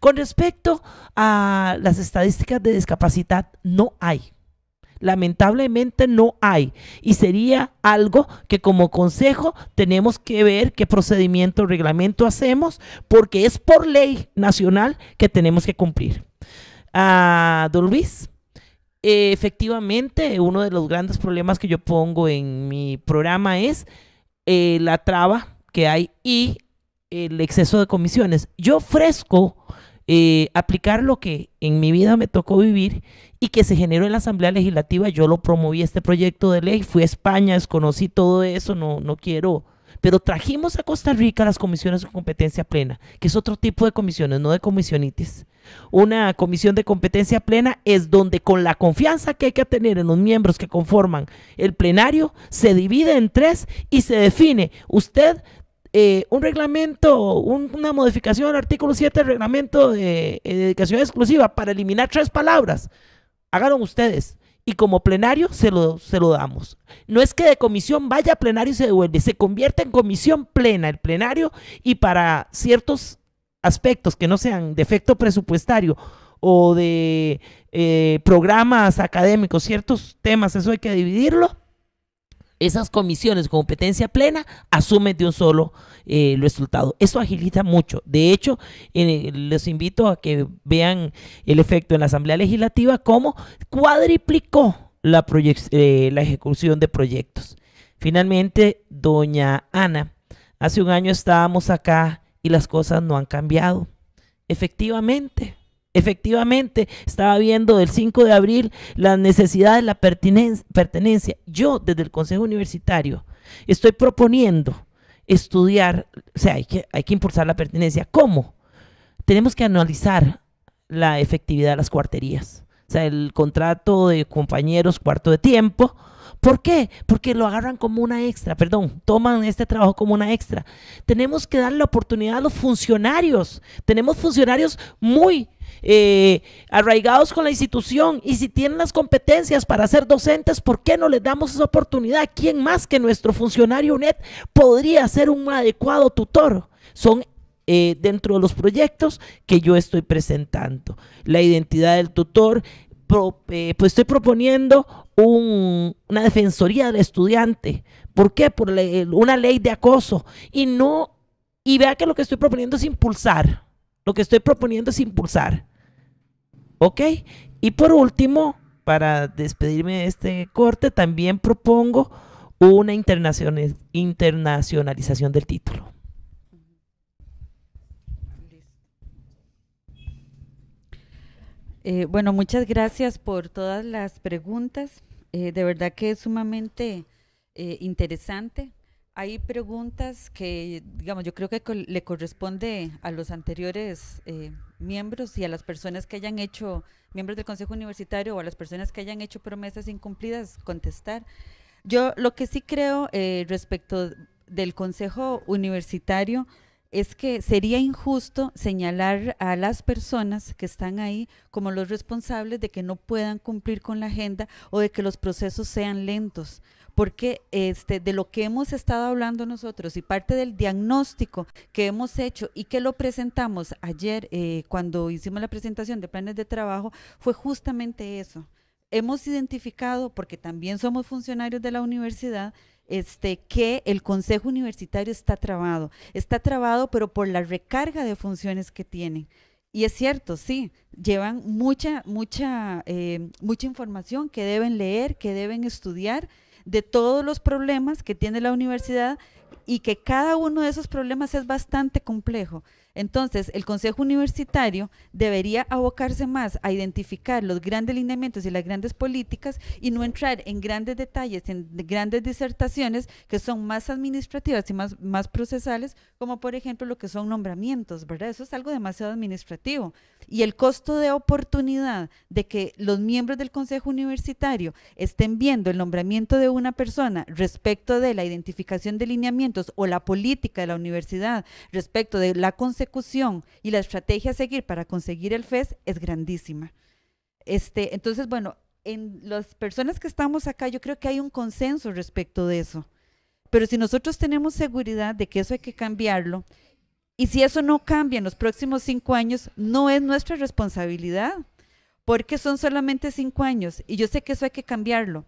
Con respecto a las estadísticas de discapacidad, no hay. Lamentablemente no hay. Y sería algo que como consejo tenemos que ver qué procedimiento, o reglamento hacemos, porque es por ley nacional que tenemos que cumplir. Ah, don Luis, efectivamente, uno de los grandes problemas que yo pongo en mi programa es eh, la traba que hay y el exceso de comisiones. Yo ofrezco eh, aplicar lo que en mi vida me tocó vivir y que se generó en la Asamblea Legislativa. Yo lo promoví este proyecto de ley, fui a España, desconocí todo eso, no, no quiero. Pero trajimos a Costa Rica las comisiones de competencia plena, que es otro tipo de comisiones, no de comisionitis. Una comisión de competencia plena es donde con la confianza que hay que tener en los miembros que conforman el plenario, se divide en tres y se define. Usted eh, un reglamento, una modificación al artículo 7 del reglamento de, eh, dedicación exclusiva para eliminar tres palabras. hagan ustedes. Y como plenario se lo, se lo damos. No es que de comisión vaya a plenario y se devuelve. Se convierte en comisión plena el plenario y para ciertos aspectos que no sean de efecto presupuestario o de eh, programas académicos, ciertos temas, eso hay que dividirlo esas comisiones competencia plena asumen de un solo resultado. Eh, Eso agiliza mucho. De hecho, eh, les invito a que vean el efecto en la Asamblea Legislativa, cómo cuadriplicó eh, la ejecución de proyectos. Finalmente, doña Ana, hace un año estábamos acá y las cosas no han cambiado. Efectivamente, Efectivamente, estaba viendo del 5 de abril las de la pertenencia. Yo, desde el Consejo Universitario, estoy proponiendo estudiar, o sea, hay que, hay que impulsar la pertenencia. ¿Cómo? Tenemos que analizar la efectividad de las cuarterías. O sea, el contrato de compañeros cuarto de tiempo, ¿Por qué? Porque lo agarran como una extra, perdón, toman este trabajo como una extra. Tenemos que darle la oportunidad a los funcionarios. Tenemos funcionarios muy eh, arraigados con la institución y si tienen las competencias para ser docentes, ¿por qué no les damos esa oportunidad? ¿Quién más que nuestro funcionario UNED podría ser un adecuado tutor? Son eh, dentro de los proyectos que yo estoy presentando. La identidad del tutor, eh, pues estoy proponiendo una defensoría del estudiante. ¿Por qué? Por una ley de acoso. Y no, y vea que lo que estoy proponiendo es impulsar. Lo que estoy proponiendo es impulsar. ¿Ok? Y por último, para despedirme de este corte, también propongo una internacionalización del título. Eh, bueno, muchas gracias por todas las preguntas. Eh, de verdad que es sumamente eh, interesante. Hay preguntas que, digamos, yo creo que le corresponde a los anteriores miembros y a las personas que hayan hecho, miembros del Consejo Universitario o a las personas que hayan hecho promesas incumplidas, contestar. Yo lo que sí creo respecto del Consejo Universitario, es que sería injusto señalar a las personas que están ahí como los responsables de que no puedan cumplir con la agenda o de que los procesos sean lentos porque este, de lo que hemos estado hablando nosotros y parte del diagnóstico que hemos hecho y que lo presentamos ayer eh, cuando hicimos la presentación de planes de trabajo fue justamente eso. Hemos identificado, porque también somos funcionarios de la universidad, este, que el Consejo Universitario está trabado. Está trabado, pero por la recarga de funciones que tienen. Y es cierto, sí, llevan mucha, mucha, eh, mucha información que deben leer, que deben estudiar de todos los problemas que tiene la universidad y que cada uno de esos problemas es bastante complejo. Entonces, el Consejo Universitario debería abocarse más a identificar los grandes lineamientos y las grandes políticas y no entrar en grandes detalles, en grandes disertaciones que son más administrativas y más, más procesales, como por ejemplo lo que son nombramientos, ¿verdad? Eso es algo demasiado administrativo. Y el costo de oportunidad de que los miembros del Consejo Universitario estén viendo el nombramiento de una persona respecto de la identificación de lineamientos o la política de la universidad respecto de la consecuencia y la estrategia a seguir para conseguir el FES es grandísima. Este, entonces, bueno, en las personas que estamos acá, yo creo que hay un consenso respecto de eso. Pero si nosotros tenemos seguridad de que eso hay que cambiarlo, y si eso no cambia en los próximos cinco años, no es nuestra responsabilidad, porque son solamente cinco años, y yo sé que eso hay que cambiarlo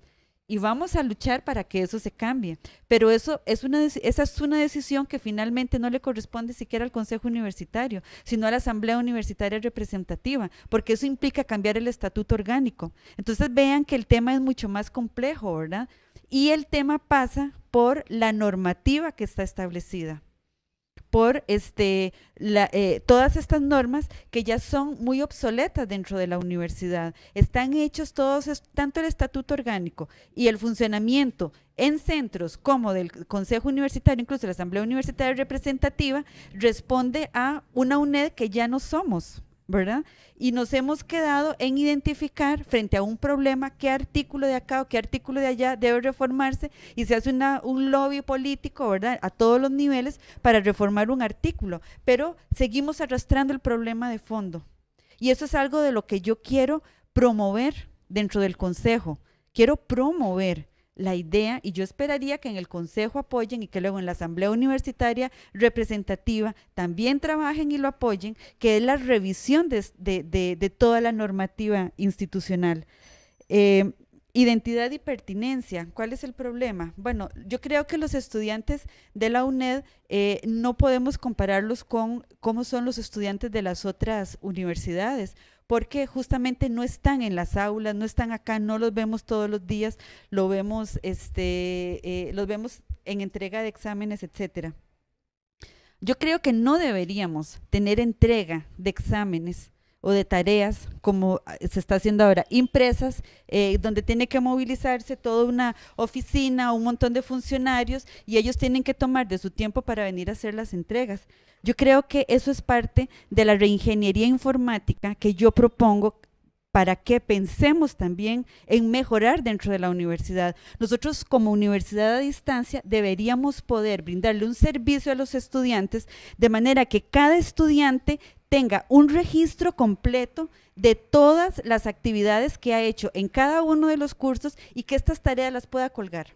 y vamos a luchar para que eso se cambie. Pero eso es una, esa es una decisión que finalmente no le corresponde siquiera al Consejo Universitario, sino a la Asamblea Universitaria Representativa, porque eso implica cambiar el estatuto orgánico. Entonces vean que el tema es mucho más complejo, ¿verdad? Y el tema pasa por la normativa que está establecida por este, eh, todas estas normas que ya son muy obsoletas dentro de la universidad. Están hechos todos, tanto el estatuto orgánico y el funcionamiento en centros como del Consejo Universitario, incluso la Asamblea Universitaria Representativa, responde a una UNED que ya no somos. ¿verdad? Y nos hemos quedado en identificar frente a un problema qué artículo de acá o qué artículo de allá debe reformarse y se hace una, un lobby político, ¿verdad? A todos los niveles para reformar un artículo, pero seguimos arrastrando el problema de fondo. Y eso es algo de lo que yo quiero promover dentro del Consejo. Quiero promover la idea y yo esperaría que en el Consejo apoyen y que luego en la Asamblea Universitaria representativa también trabajen y lo apoyen, que es la revisión de, toda la normativa institucional. Eh, identidad y pertinencia, ¿cuál es el problema? Bueno, yo creo que los estudiantes de la UNED eh, no podemos compararlos con cómo son los estudiantes de las otras universidades porque justamente no están en las aulas, no están acá, no los vemos todos los días, lo vemos, este, eh, los vemos en entrega de exámenes, etcétera. Yo creo que no deberíamos tener entrega de exámenes o de tareas, como ah, se está haciendo ahora, impresas, eh, donde tiene que movilizarse toda una oficina, un montón de funcionarios, y ellos tienen que tomar de su tiempo para venir a hacer las entregas. Yo creo que eso es parte de la reingeniería informática que yo propongo para que pensemos también en mejorar dentro de la universidad. Nosotros como universidad a distancia deberíamos poder brindarle un servicio a los estudiantes de manera que cada estudiante tenga un registro completo de todas las actividades que ha hecho en cada uno de los cursos y que estas tareas las pueda colgar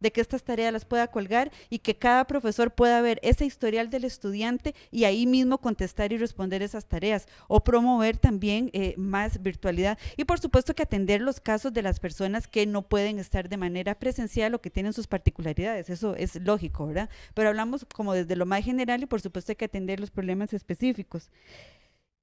de que estas tareas las pueda colgar y que cada profesor pueda ver ese historial del estudiante y ahí mismo contestar y responder esas tareas o promover también eh, más virtualidad y por supuesto que atender los casos de las personas que no pueden estar de manera presencial o que tienen sus particularidades, eso es lógico, ¿verdad? Pero hablamos como desde lo más general y por supuesto hay que atender los problemas específicos.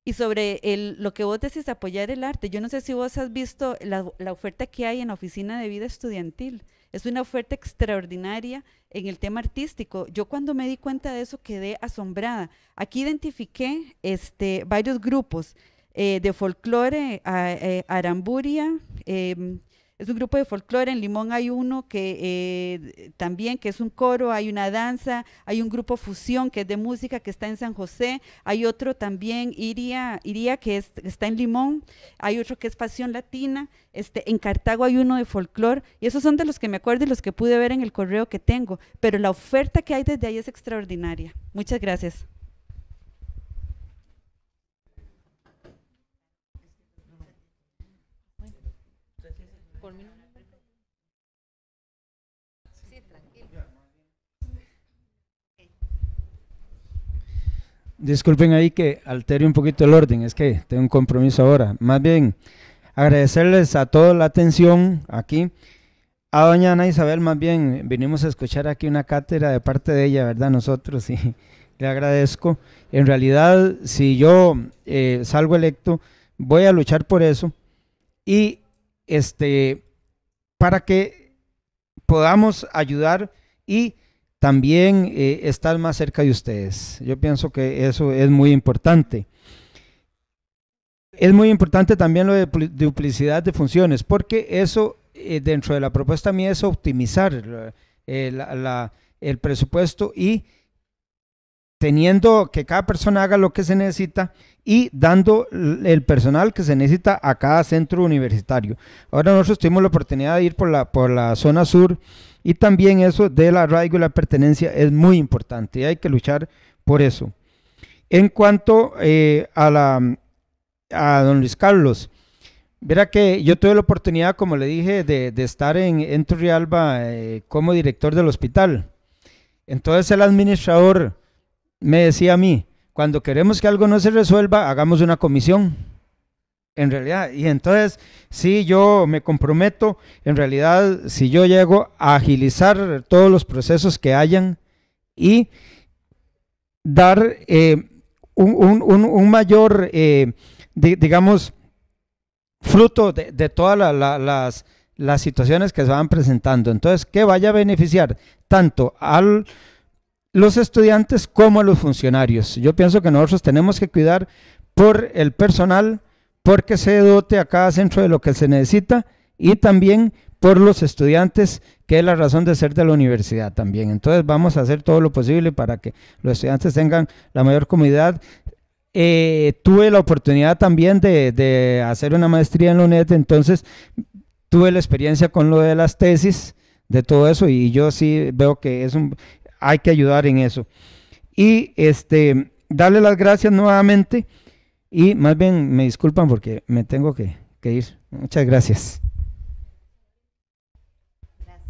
Y sobre lo que vos decís, apoyar el arte. Yo no sé si vos has visto la, la oferta que hay en la Oficina de Vida Estudiantil. Es una oferta extraordinaria en el tema artístico. Yo cuando me di cuenta de eso quedé asombrada. Aquí identifiqué este, varios grupos eh, de folclore, eh, aramburia, em, es un grupo de folclore, en Limón hay uno que eh, también, que es un coro, hay una danza, hay un grupo fusión que es de música que está en San José, hay otro también, Iría que está en Limón, hay otro que es Pasión Latina, este, en Cartago hay uno de folclore, y esos son de los que me acuerdo y los que pude ver en el correo que tengo, pero la oferta que hay desde ahí es extraordinaria. Muchas gracias. Disculpen ahí que altere un poquito el orden, es que tengo un compromiso ahora. Más bien, agradecerles a todos la atención aquí. A doña Ana Isabel, más bien, vinimos a escuchar aquí una cátedra de parte de ella, ¿verdad? Nosotros, y le agradezco. En realidad, si yo eh, salgo electo, voy a luchar por eso. Y este, para que podamos ayudar y también eh, están estar más cerca de ustedes. Yo pienso que eso es muy importante. Es muy importante también lo de duplicidad de funciones, porque eso eh, dentro de la propuesta mía es optimizar eh, el presupuesto y teniendo que cada persona haga lo que se necesita y dando el personal que se necesita a cada centro universitario. Ahora nosotros tuvimos la oportunidad de ir por la, por la zona sur y también eso del arraigo y la pertenencia es muy importante y hay que luchar por eso. En cuanto eh, a, la, a don Luis Carlos, verá que yo tuve la oportunidad, como le dije, de, estar en, en Turrialba eh, como director del hospital. Entonces el administrador me decía a mí, cuando queremos que algo no se resuelva, hagamos una comisión en realidad, y entonces, si yo me comprometo, en realidad, si yo llego a agilizar todos los procesos que hayan y dar eh, un, mayor, eh, digamos, fruto de, todas las, las situaciones que se van presentando. Entonces, que vaya a beneficiar tanto a los estudiantes como a los funcionarios. Yo pienso que nosotros tenemos que cuidar por el personal, porque se dote a cada centro de lo que se necesita y también por los estudiantes, que es la razón de ser de la universidad también. Entonces vamos a hacer todo lo posible para que los estudiantes tengan la mayor comodidad. Eh, tuve la oportunidad también de, de, hacer una maestría en la UNED, entonces tuve la experiencia con lo de las tesis, de todo eso, y yo sí veo que es hay que ayudar en eso. Y este, darle las gracias nuevamente y más bien me disculpan porque me tengo que, ir. Muchas gracias. Gracias.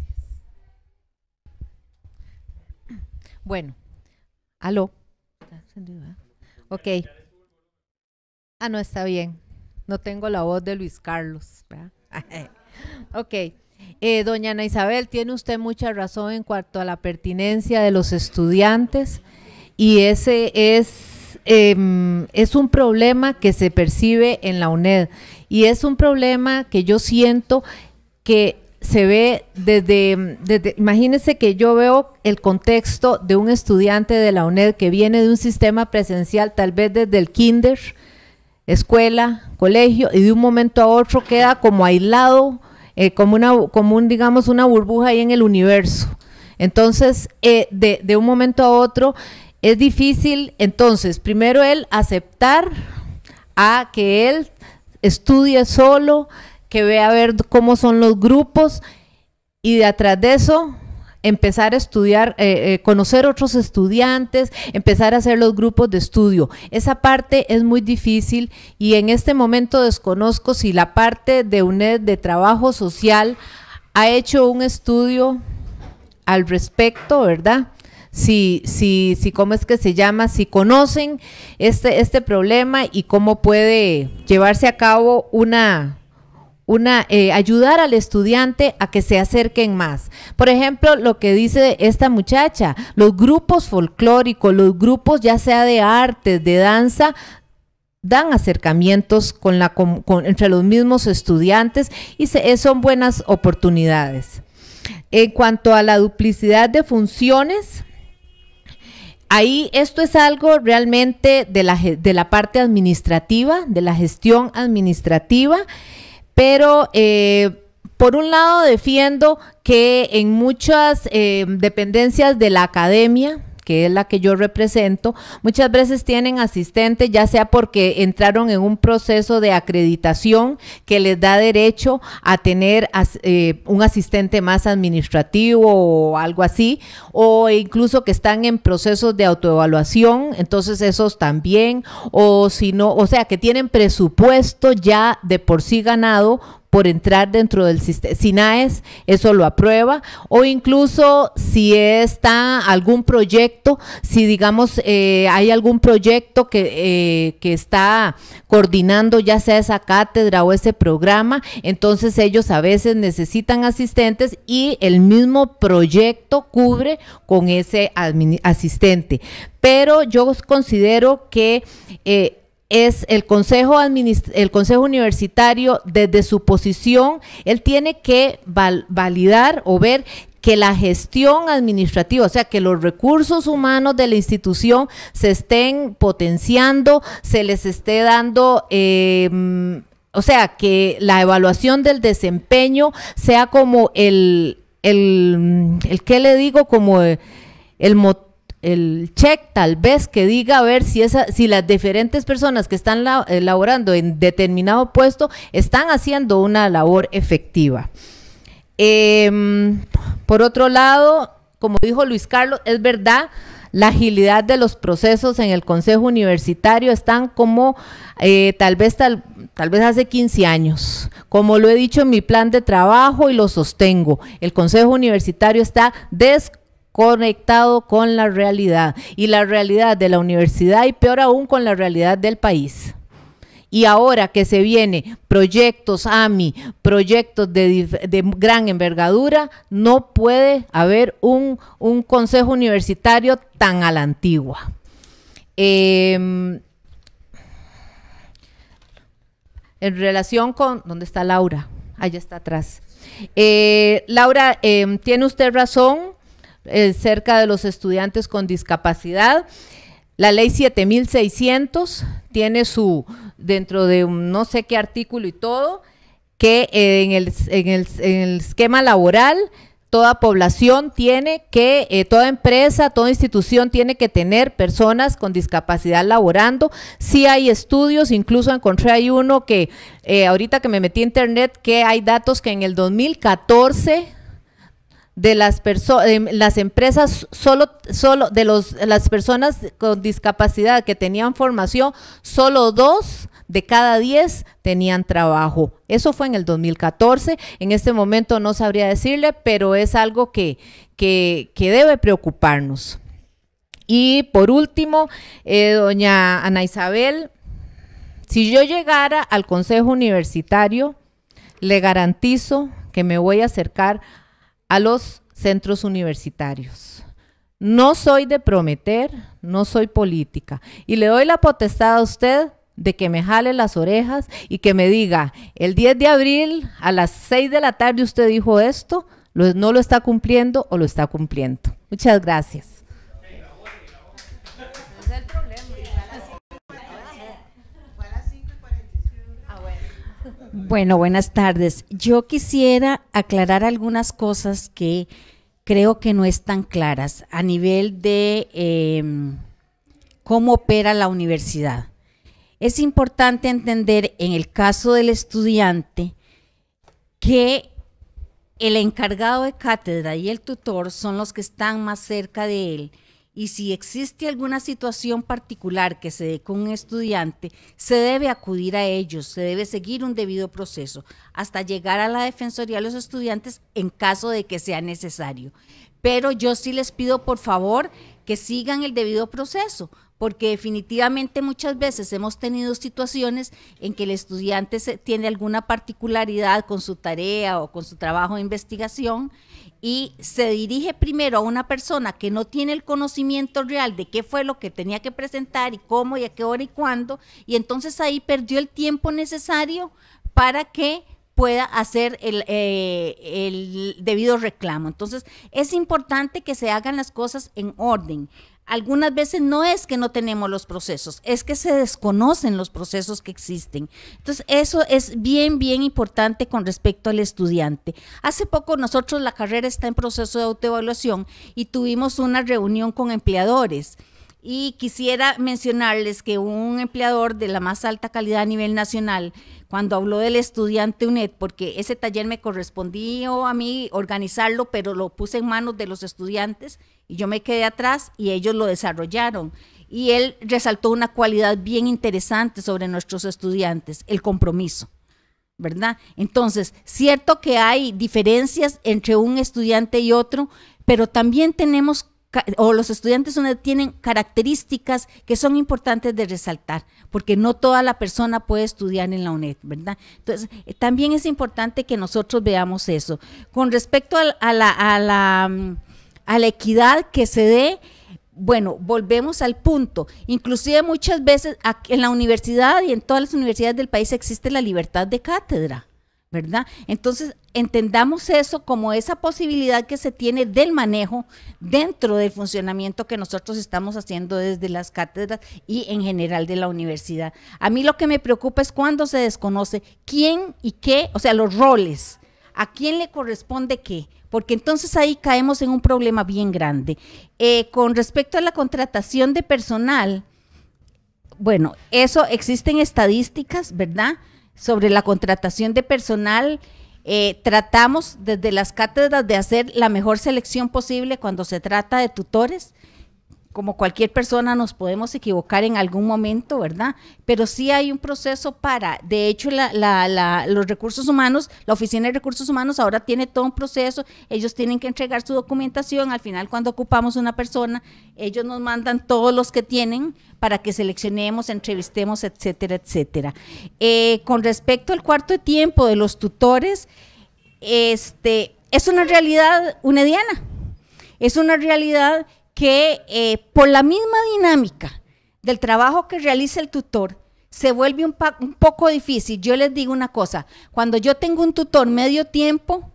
Bueno, aló. Ok. Ah, no está bien. No tengo la voz de Luis Carlos. ok. Eh, doña Ana Isabel, tiene usted mucha razón en cuanto a la pertinencia de los estudiantes y ese es Em, es un problema que se percibe en la UNED y es un problema que yo siento que se ve desde, imagínense que yo veo el contexto de un estudiante de la UNED que viene de un sistema presencial, tal vez desde el kinder, escuela, colegio, y de un momento a otro queda como aislado, eh, como una, digamos, una burbuja ahí en el universo. Entonces, eh, de, de un momento a otro, es difícil, entonces, primero él aceptar a que él estudie solo, que vea ver cómo son los grupos y de atrás de eso empezar a estudiar, eh, eh, conocer otros estudiantes, empezar a hacer los grupos de estudio. Esa parte es muy difícil y en este momento desconozco si la parte de UNED de trabajo social ha hecho un estudio al respecto, ¿verdad? si, si, si cómo es que se llama, si conocen este, este problema y cómo puede llevarse a cabo una, una, eh, ayudar al estudiante a que se acerquen más. Por ejemplo, lo que dice esta muchacha, los grupos folclóricos, los grupos ya sea de arte de danza, dan acercamientos con la, entre los mismos estudiantes y se, eh, son buenas oportunidades. En cuanto a la duplicidad de funciones, Ahí esto es algo realmente de la, de la parte administrativa, de la gestión administrativa, pero eh, por un lado defiendo que en muchas eh, dependencias de la academia, que es la que yo represento, muchas veces tienen asistentes, ya sea porque entraron en un proceso de acreditación que les da derecho a tener eh, un asistente más administrativo o algo así, o incluso que están en procesos de autoevaluación, entonces esos también, o si no, o sea, que tienen presupuesto ya de por sí ganado por entrar dentro del sistema. SINAES eso lo aprueba. O incluso si está algún proyecto, si digamos eh, hay algún proyecto que, eh, que está coordinando ya sea esa cátedra o ese programa, entonces ellos a veces necesitan asistentes y el mismo proyecto cubre con ese asistente. Pero yo considero que... Eh, es el consejo, el consejo universitario, desde su posición, él tiene que validar o ver que la gestión administrativa, o sea, que los recursos humanos de la institución se estén potenciando, se les esté dando... Em, o sea, que la evaluación del desempeño sea como el, el, el ¿qué le digo? Como eh, el motor el check tal vez que diga a ver si si las diferentes personas que están laborando en determinado puesto están haciendo una labor efectiva. Em, por otro lado, como dijo Luis Carlos, es verdad, la agilidad de los procesos en el Consejo Universitario están como eh, tal vez tal, vez hace 15 años. Como lo he dicho en mi plan de trabajo y lo sostengo, el Consejo Universitario está desconocido conectado con la realidad y la realidad de la universidad y peor aún con la realidad del país. Y ahora que se vienen proyectos AMI, proyectos de, gran envergadura, no puede haber un, consejo universitario tan a la antigua. Em, en relación con... ¿Dónde está Laura? Allá está atrás. Eh, Laura, em, tiene usted razón eh, cerca de los estudiantes con discapacidad. La ley 7600 tiene su, dentro de un no sé qué artículo y todo, que eh, en, el, en, el, esquema laboral toda población tiene que, eh, toda empresa, toda institución tiene que tener personas con discapacidad laborando. Sí hay estudios, incluso encontré hay uno que ahorita que me metí a internet, que hay datos que en el 2014 de las personas, em, las empresas solo, solo de los, las personas con discapacidad que tenían formación, solo dos de cada diez tenían trabajo. Eso fue en el 2014. En este momento no sabría decirle, pero es algo que, que, que debe preocuparnos. Y por último, eh, doña Ana Isabel, si yo llegara al Consejo Universitario, le garantizo que me voy a acercar a a los centros universitarios. No soy de prometer, no soy política. Y le doy la potestad a usted de que me jale las orejas y que me diga, el 10 de abril a las 6 de la tarde usted dijo esto, no lo está cumpliendo o lo está cumpliendo. Muchas gracias. Bueno, buenas tardes. Yo quisiera aclarar algunas cosas que creo que no están claras a nivel de em, cómo opera la universidad. Es importante entender en el caso del estudiante que el encargado de cátedra y el tutor son los que están más cerca de él y si existe alguna situación particular que se dé con un estudiante, se debe acudir a ellos, se debe seguir un debido proceso hasta llegar a la Defensoría de los Estudiantes en caso de que sea necesario. Pero yo sí les pido por favor que sigan el debido proceso, porque definitivamente muchas veces hemos tenido situaciones en que el estudiante tiene alguna particularidad con su tarea o con su trabajo de investigación y se dirige primero a una persona que no tiene el conocimiento real de qué fue lo que tenía que presentar y cómo y a qué hora y cuándo, y entonces ahí perdió el tiempo necesario para que pueda hacer el, eh, el debido reclamo. Entonces, es importante que se hagan las cosas en orden. Algunas veces no es que no tenemos los procesos, es que se desconocen los procesos que existen. Entonces, eso es bien, bien importante con respecto al estudiante. Hace poco nosotros la carrera está en proceso de autoevaluación y tuvimos una reunión con empleadores. Y quisiera mencionarles que un empleador de la más alta calidad a nivel nacional cuando habló del estudiante UNED, porque ese taller me correspondió a mí organizarlo, pero lo puse en manos de los estudiantes y yo me quedé atrás y ellos lo desarrollaron. Y él resaltó una cualidad bien interesante sobre nuestros estudiantes, el compromiso. ¿verdad? Entonces, cierto que hay diferencias entre un estudiante y otro, pero también tenemos o los estudiantes tienen características que son importantes de resaltar, porque no toda la persona puede estudiar en la UNED, ¿verdad? Entonces, eh, también es importante que nosotros veamos eso. Con respecto a, la, mm, a la equidad que se dé, bueno, volvemos al punto. Inclusive muchas veces en la universidad y en todas las universidades del país existe la libertad de cátedra, ¿verdad? Entonces, entendamos eso como esa posibilidad que se tiene del manejo dentro del funcionamiento que nosotros estamos haciendo desde las cátedras y en general de la universidad. A mí lo que me preocupa es cuando se desconoce quién y qué, o sea, los roles, a quién le corresponde qué, porque entonces ahí caemos en un problema bien grande. Eh, con respecto a la contratación de personal, bueno, eso existen estadísticas, ¿verdad? Sobre la contratación de personal eh, tratamos desde las cátedras de hacer la mejor selección posible cuando se trata de tutores como cualquier persona nos podemos equivocar en algún momento, ¿verdad? Pero sí hay un proceso para, de hecho, los recursos humanos, la Oficina de Recursos Humanos ahora tiene todo un proceso, ellos tienen que entregar su documentación, al final cuando ocupamos una persona, ellos nos mandan todos los que tienen para que seleccionemos, entrevistemos, etcétera, etcétera. Eh, con respecto al cuarto de tiempo de los tutores, este, es una realidad unediana, es una realidad que eh, por la misma dinámica del trabajo que realiza el tutor, se vuelve un, poco difícil. Yo les digo una cosa, cuando yo tengo un tutor medio tiempo,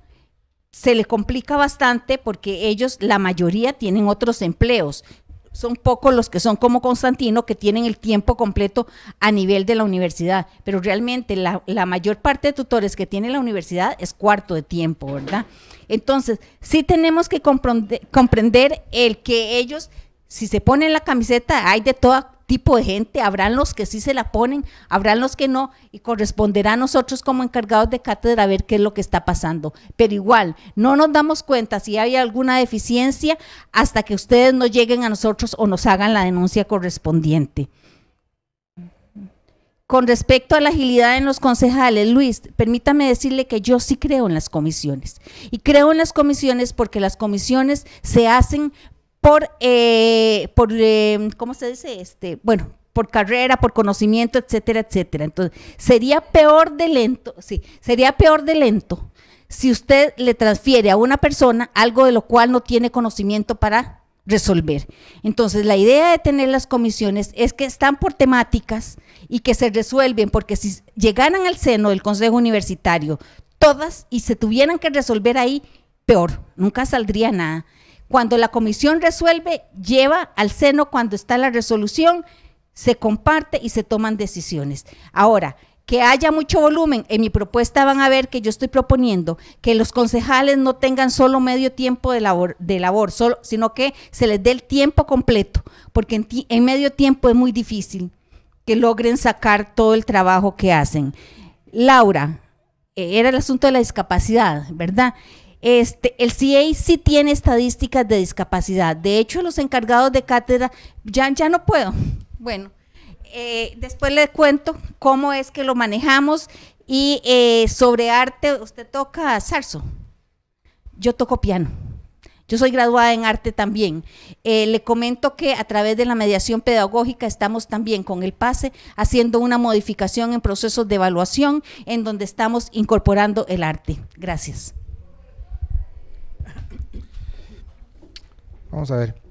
se le complica bastante porque ellos, la mayoría, tienen otros empleos. Son pocos los que son como Constantino, que tienen el tiempo completo a nivel de la universidad, pero realmente la mayor parte de tutores que tiene la universidad es cuarto de tiempo, ¿verdad? Entonces, sí tenemos que comprender el que ellos, si se ponen la camiseta, hay de todo tipo de gente, habrán los que sí se la ponen, habrán los que no, y corresponderá a nosotros como encargados de cátedra ver qué es lo que está pasando. Pero igual, no nos damos cuenta si hay alguna deficiencia hasta que ustedes nos lleguen a nosotros o nos hagan la denuncia correspondiente. Con respecto a la agilidad en los concejales, Luis, permítame decirle que yo sí creo en las comisiones. Y creo en las comisiones porque las comisiones se hacen por, eh, por eh, ¿cómo se dice? Este, bueno, por carrera, por conocimiento, etcétera, etcétera. Entonces, sería peor de lento, sí, sería peor de lento si usted le transfiere a una persona algo de lo cual no tiene conocimiento para resolver. Entonces, la idea de tener las comisiones es que están por temáticas y que se resuelven, porque si llegaran al seno del Consejo Universitario todas y se tuvieran que resolver ahí, peor, nunca saldría nada. Cuando la comisión resuelve, lleva al seno cuando está la resolución, se comparte y se toman decisiones. Ahora, que haya mucho volumen. En mi propuesta van a ver que yo estoy proponiendo que los concejales no tengan solo medio tiempo de labor, de labor solo, sino que se les dé el tiempo completo, porque en, medio tiempo es muy difícil que logren sacar todo el trabajo que hacen. Laura, eh, era el asunto de la discapacidad, ¿verdad? Este, el CIE sí tiene estadísticas de discapacidad. De hecho, los encargados de cátedra, ya, ya no puedo. Bueno, eh, después le cuento cómo es que lo manejamos y eh, sobre arte, usted toca zarzo, yo toco piano. Yo soy graduada en arte también. Eh, le comento que a través de la mediación pedagógica estamos también con el PASE haciendo una modificación en procesos de evaluación en donde estamos incorporando el arte. Gracias. Vamos a ver.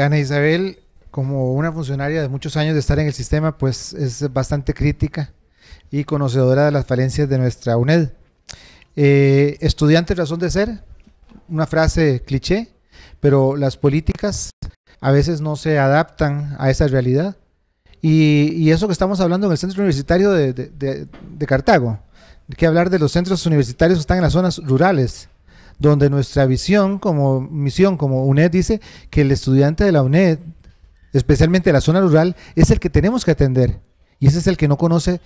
Ana Isabel como una funcionaria de muchos años de estar en el sistema, pues es bastante crítica y conocedora de las falencias de nuestra UNED. Eh, estudiante razón de ser, una frase cliché, pero las políticas a veces no se adaptan a esa realidad. Y, eso que estamos hablando en el centro universitario de, Cartago, hay que hablar de los centros universitarios que están en las zonas rurales, donde nuestra visión como misión, como UNED dice, que el estudiante de la UNED especialmente la zona rural, es el que tenemos que atender. Y ese es el que no conoce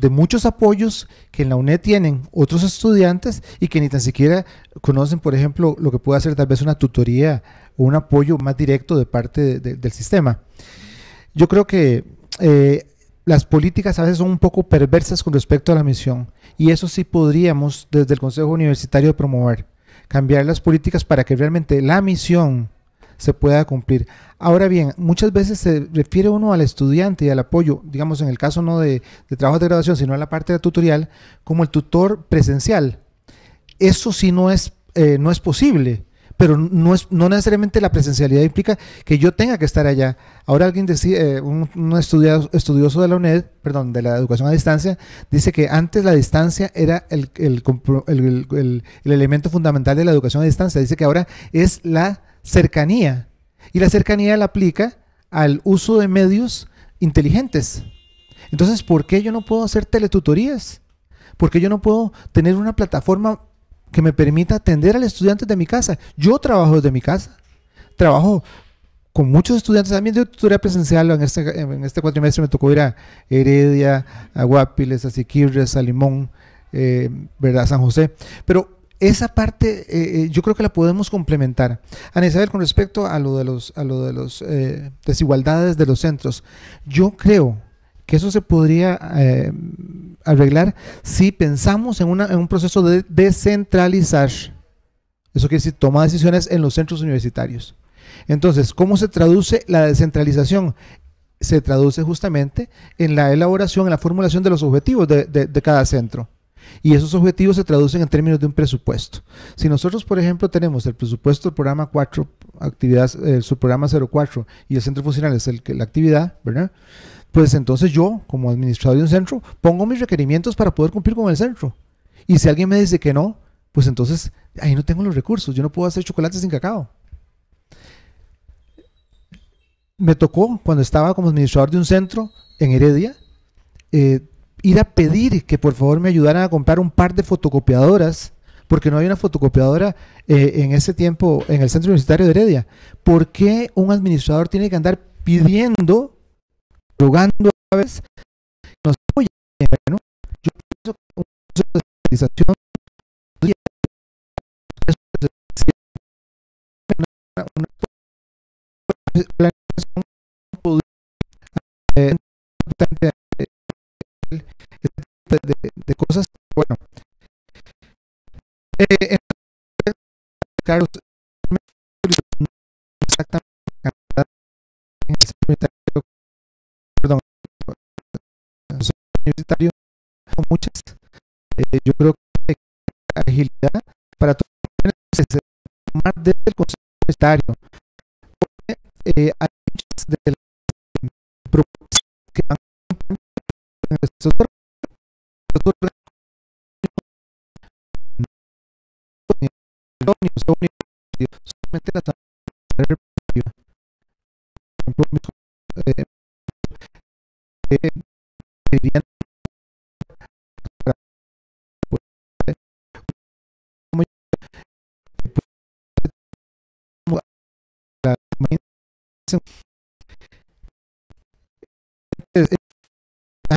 de muchos apoyos que en la UNED tienen otros estudiantes y que ni tan siquiera conocen, por ejemplo, lo que puede hacer tal vez una tutoría o un apoyo más directo de parte del sistema. Yo creo que eh, las políticas a veces son un poco perversas con respecto a la misión y eso sí podríamos desde el Consejo Universitario promover, cambiar las políticas para que realmente la misión se pueda cumplir. Ahora bien, muchas veces se refiere uno al estudiante y al apoyo, digamos en el caso no de, de trabajos de graduación, sino a la parte de tutorial, como el tutor presencial. Eso sí no es, eh, no es posible pero no, es, no necesariamente la presencialidad implica que yo tenga que estar allá. Ahora alguien decía, eh, un, estudioso de la UNED, perdón, de la educación a distancia, dice que antes la distancia era el, el, el, el, elemento fundamental de la educación a distancia. Dice que ahora es la cercanía. Y la cercanía la aplica al uso de medios inteligentes. Entonces, ¿por qué yo no puedo hacer teletutorías? ¿Por qué yo no puedo tener una plataforma que me permita atender al estudiante de mi casa? Yo trabajo desde mi casa. Trabajo con muchos estudiantes. También de tutoría presencial. En este, en este cuatrimestre me tocó ir a Heredia, a Guapiles, a Siquirres, a Limón, eh, ¿verdad? San José. Pero esa parte eh, eh, yo creo que la podemos complementar. Ana Isabel, con respecto a lo de los, a de los eh, desigualdades de los centros, yo creo que eso se podría arreglar si pensamos en, un proceso de descentralizar. Eso quiere decir, toma decisiones en los centros universitarios. Entonces, ¿cómo se traduce la descentralización? Se traduce justamente en la elaboración, en la formulación de los objetivos de cada centro. Y esos objetivos se traducen en términos de un presupuesto. Si nosotros, por ejemplo, tenemos el presupuesto del programa 4, actividades, el eh, su programa 04 y el centro funcional es el, la actividad, ¿verdad? Pues entonces yo, como administrador de un centro, pongo mis requerimientos para poder cumplir con el centro. Y si alguien me dice que no, pues entonces ahí no tengo los recursos. Yo no puedo hacer chocolate sin cacao. Me tocó cuando estaba como administrador de un centro en Heredia. Eh, ir a pedir que por favor me ayudaran a comprar un par de fotocopiadoras, porque no hay una fotocopiadora eh, en ese tiempo en el Centro Universitario de Heredia. ¿Por qué un administrador tiene que andar pidiendo, rogando a veces, yo pienso que un proceso de estabilización de, de, de cosas. Bueno, eh, Carlos, exactamente perdón, universitario, muchas. Eh, yo creo que agilidad para todos tomar desde el Consejo Universitario, porque eh, hay muchas de las propuestas que van en el sector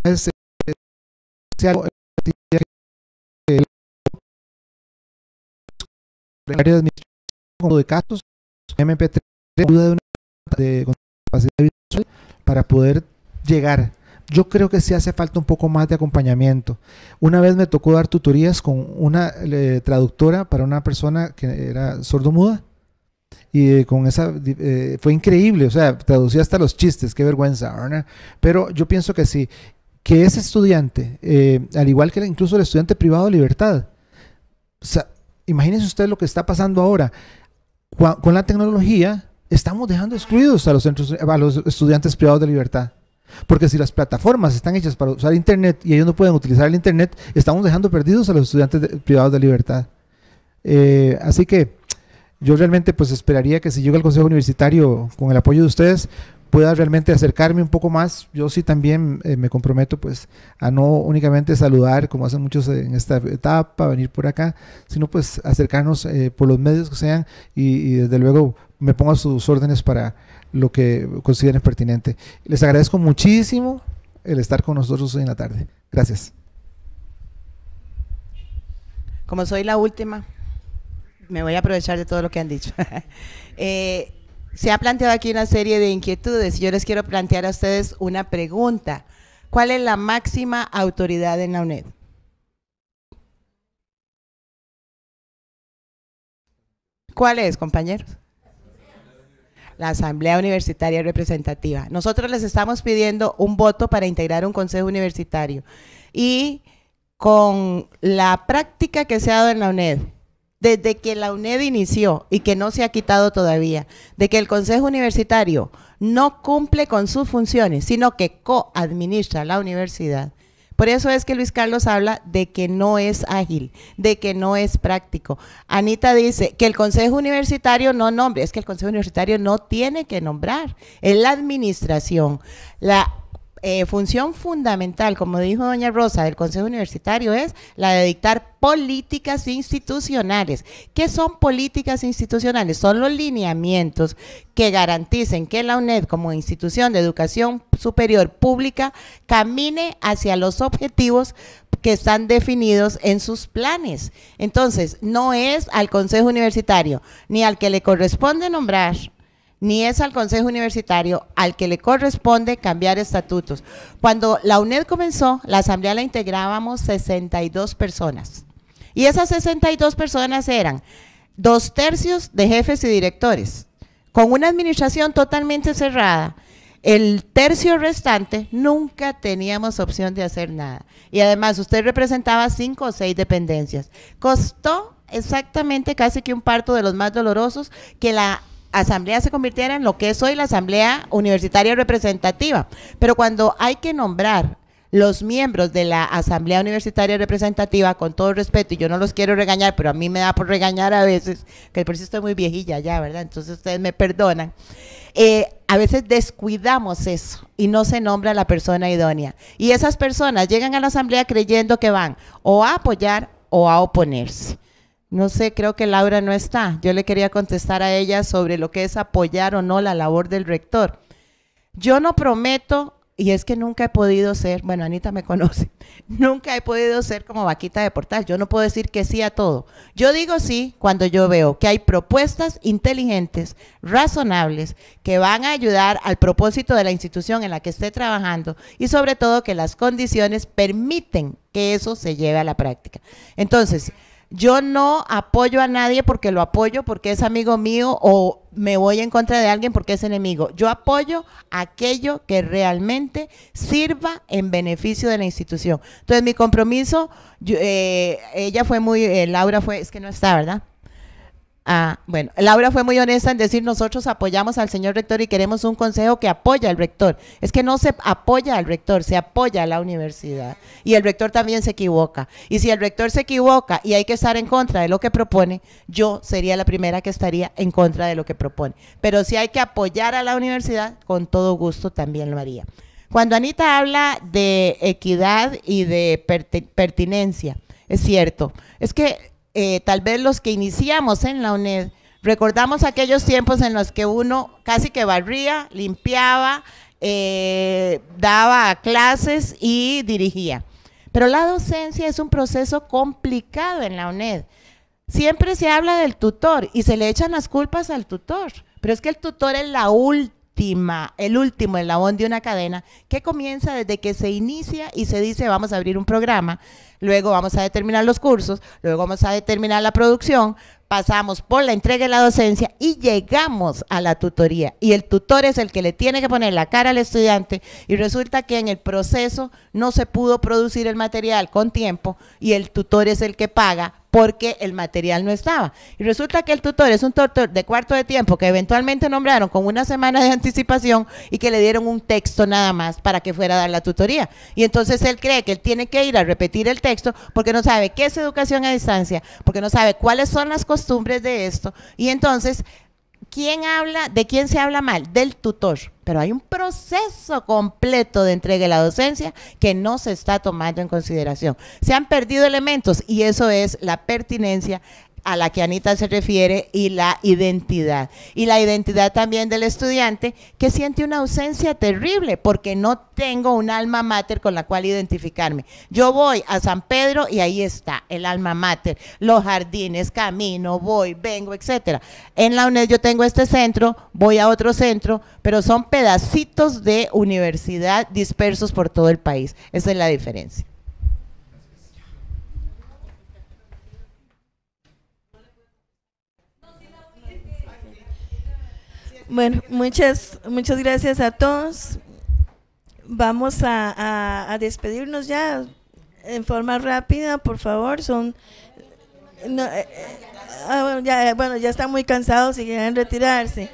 a este no, para poder llegar. Yo creo que sí hace falta un poco más de acompañamiento. Una vez me tocó dar tutorías con una traductora para una persona que era sordomuda y eh, con esa eh, fue increíble, o sea, traducía hasta los chistes, qué vergüenza, pero yo pienso que sí que ese estudiante, eh, al igual que incluso el estudiante privado de libertad, imagínense ustedes lo que está pasando ahora. Con la tecnología estamos dejando excluidos a los, centros, a los estudiantes privados de libertad. Porque si las plataformas están hechas para usar Internet y ellos no pueden utilizar el Internet, estamos dejando perdidos a los estudiantes privados de libertad. Eh, así que yo realmente pues esperaría que si llega el Consejo Universitario con el apoyo de ustedes, pueda realmente acercarme un poco más. Yo sí también eh, me comprometo pues a no únicamente saludar como hacen muchos en esta etapa, venir por acá, sino pues acercarnos eh, por los medios que sean y, desde luego me pongo a sus órdenes para lo que consideren pertinente. Les agradezco muchísimo el estar con nosotros hoy en la tarde. Gracias. Como soy la última, me voy a aprovechar de todo lo que han dicho. eh, se ha planteado aquí una serie de inquietudes. Yo les quiero plantear a ustedes una pregunta. ¿Cuál es la máxima autoridad en la UNED? ¿Cuál es, compañeros? La Asamblea Universitaria Representativa. Nosotros les estamos pidiendo un voto para integrar un consejo universitario. Y con la práctica que se ha dado en la UNED, desde que la UNED inició y que no se ha quitado todavía, de que el Consejo Universitario no cumple con sus funciones, sino que coadministra la universidad. Por eso es que Luis Carlos habla de que no es ágil, de que no es práctico. Anita dice que el Consejo Universitario no nombre, es que el Consejo Universitario no tiene que nombrar, es la administración. La eh, función fundamental, como dijo doña Rosa, del Consejo Universitario es la de dictar políticas institucionales. ¿Qué son políticas institucionales? Son los lineamientos que garanticen que la UNED como institución de educación superior pública camine hacia los objetivos que están definidos en sus planes. Entonces, no es al Consejo Universitario ni al que le corresponde nombrar ni es al Consejo Universitario al que le corresponde cambiar estatutos. Cuando la UNED comenzó, la asamblea la integrábamos 62 personas. Y esas 62 personas eran dos tercios de jefes y directores, con una administración totalmente cerrada. El tercio restante nunca teníamos opción de hacer nada. Y además usted representaba cinco o seis dependencias. Costó exactamente casi que un parto de los más dolorosos que la asamblea se convirtiera en lo que es hoy la asamblea universitaria representativa. Pero cuando hay que nombrar los miembros de la Asamblea Universitaria Representativa, con todo respeto, y yo no los quiero regañar, pero a mí me da por regañar a veces, que por eso estoy muy viejilla ya, ¿verdad? Entonces ustedes me perdonan. Eh, a veces descuidamos eso y no se nombra la persona idónea. Y esas personas llegan a la Asamblea creyendo que van o a apoyar o a oponerse. No sé, creo que Laura no está. Yo le quería contestar a ella sobre lo que es apoyar o no la labor del rector. Yo no prometo, y es que nunca he podido ser, bueno, Anita me conoce, nunca he podido ser como vaquita de portal. Yo no puedo decir que sí a todo. Yo digo sí cuando yo veo que hay propuestas inteligentes, razonables, que van a ayudar al propósito de la institución en la que esté trabajando y sobre todo que las condiciones permiten que eso se lleve a la práctica. Entonces, yo no apoyo a nadie porque lo apoyo, porque es amigo mío o me voy en contra de alguien porque es enemigo. Yo apoyo aquello que realmente sirva en beneficio de la institución. Entonces, mi compromiso, eh, ella fue muy, eh, Laura fue, es que no está, ¿verdad? Ah, bueno, Laura fue muy honesta en decir nosotros apoyamos al señor rector y queremos un consejo que apoya al rector. Es que no se apoya al rector, se apoya a la universidad. Y el rector también se equivoca. Y si el rector se equivoca y hay que estar en contra de lo que propone, yo sería la primera que estaría en contra de lo que propone. Pero si hay que apoyar a la universidad, con todo gusto también lo haría. Cuando Anita habla de equidad y de pertinencia, es cierto, es que eh, tal vez los que iniciamos en la UNED, recordamos aquellos tiempos en los que uno casi que barría, limpiaba, eh, daba clases y dirigía. Pero la docencia es un proceso complicado en la UNED. Siempre se habla del tutor y se le echan las culpas al tutor, pero es que el tutor es la última, el último la eslabón de una cadena que comienza desde que se inicia y se dice vamos a abrir un programa luego vamos a determinar los cursos, luego vamos a determinar la producción, pasamos por la entrega y la docencia y llegamos a la tutoría. Y el tutor es el que le tiene que poner la cara al estudiante y resulta que en el proceso no se pudo producir el material con tiempo y el tutor es el que paga porque el material no estaba. Y resulta que el tutor es un tutor de cuarto de tiempo que eventualmente nombraron con una semana de anticipación y que le dieron un texto nada más para que fuera a dar la tutoría. Y entonces él cree que él tiene que ir a repetir el texto porque no sabe qué es educación a distancia, porque no sabe cuáles son las costumbres de esto. Y entonces, ¿quién habla? ¿De quién se habla mal? Del tutor pero hay un proceso completo de entrega de la docencia que no se está tomando en consideración. Se han perdido elementos y eso es la pertinencia, a la que Anita se refiere y la identidad. Y la identidad también del estudiante que siente una ausencia terrible porque no tengo un alma mater con la cual identificarme. Yo voy a San Pedro y ahí está el alma mater, los jardines, camino, voy, vengo, etcétera. En la UNED yo tengo este centro, voy a otro centro, pero son pedacitos de universidad dispersos por todo el país. Esa es la diferencia. Bueno, muchas, muchas gracias a todos. Vamos a, despedirnos ya en forma rápida, por favor. Son eh, eh, ah, ya, eh, bueno, ya están muy cansados y quieren retirarse.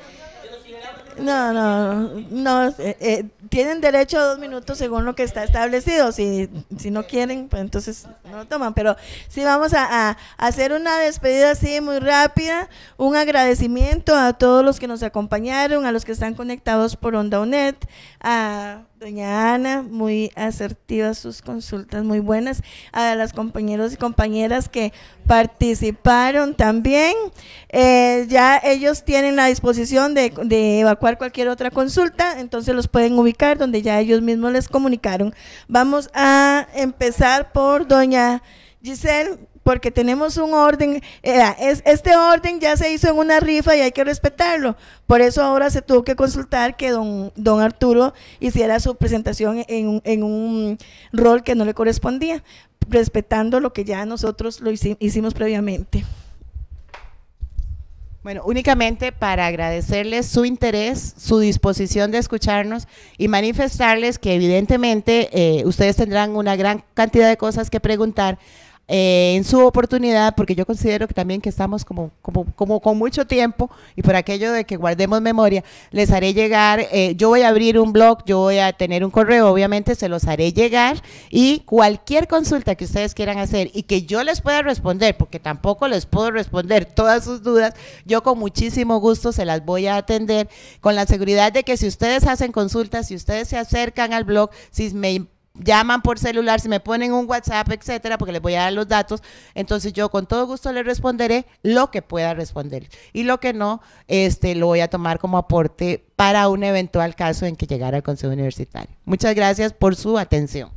No, no, no. Eh, eh, tienen derecho a dos minutos según lo que está establecido. Si, si no quieren, pues entonces no lo toman. Pero sí vamos a, hacer una despedida así muy rápida. Un agradecimiento a todos los que nos acompañaron, a los que están conectados por Onda a Doña Ana, muy asertivas sus consultas, muy buenas. A las compañeros y compañeras que participaron también. Eh, ya ellos tienen la disposición de, de, evacuar cualquier otra consulta, entonces los pueden ubicar donde ya ellos mismos les comunicaron. Vamos a empezar por doña Giselle porque tenemos un orden, eh, es, este orden ya se hizo en una rifa y hay que respetarlo. Por eso ahora se tuvo que consultar que don, don Arturo hiciera su presentación en, en un rol que no le correspondía, respetando lo que ya nosotros lo hicimos, previamente. Bueno, únicamente para agradecerles su interés, su disposición de escucharnos y manifestarles que evidentemente eh, ustedes tendrán una gran cantidad de cosas que preguntar eh, en su oportunidad, porque yo considero que también que estamos como, como, con mucho tiempo y por aquello de que guardemos memoria, les haré llegar, eh, yo voy a abrir un blog, yo voy a tener un correo, obviamente se los haré llegar y cualquier consulta que ustedes quieran hacer y que yo les pueda responder, porque tampoco les puedo responder todas sus dudas, yo con muchísimo gusto se las voy a atender con la seguridad de que si ustedes hacen consultas, si ustedes se acercan al blog, si me llaman por celular, si me ponen un WhatsApp, etcétera, porque les voy a dar los datos, entonces yo con todo gusto les responderé lo que pueda responder y lo que no, este, lo voy a tomar como aporte para un eventual caso en que llegara al Consejo Universitario. Muchas gracias por su atención.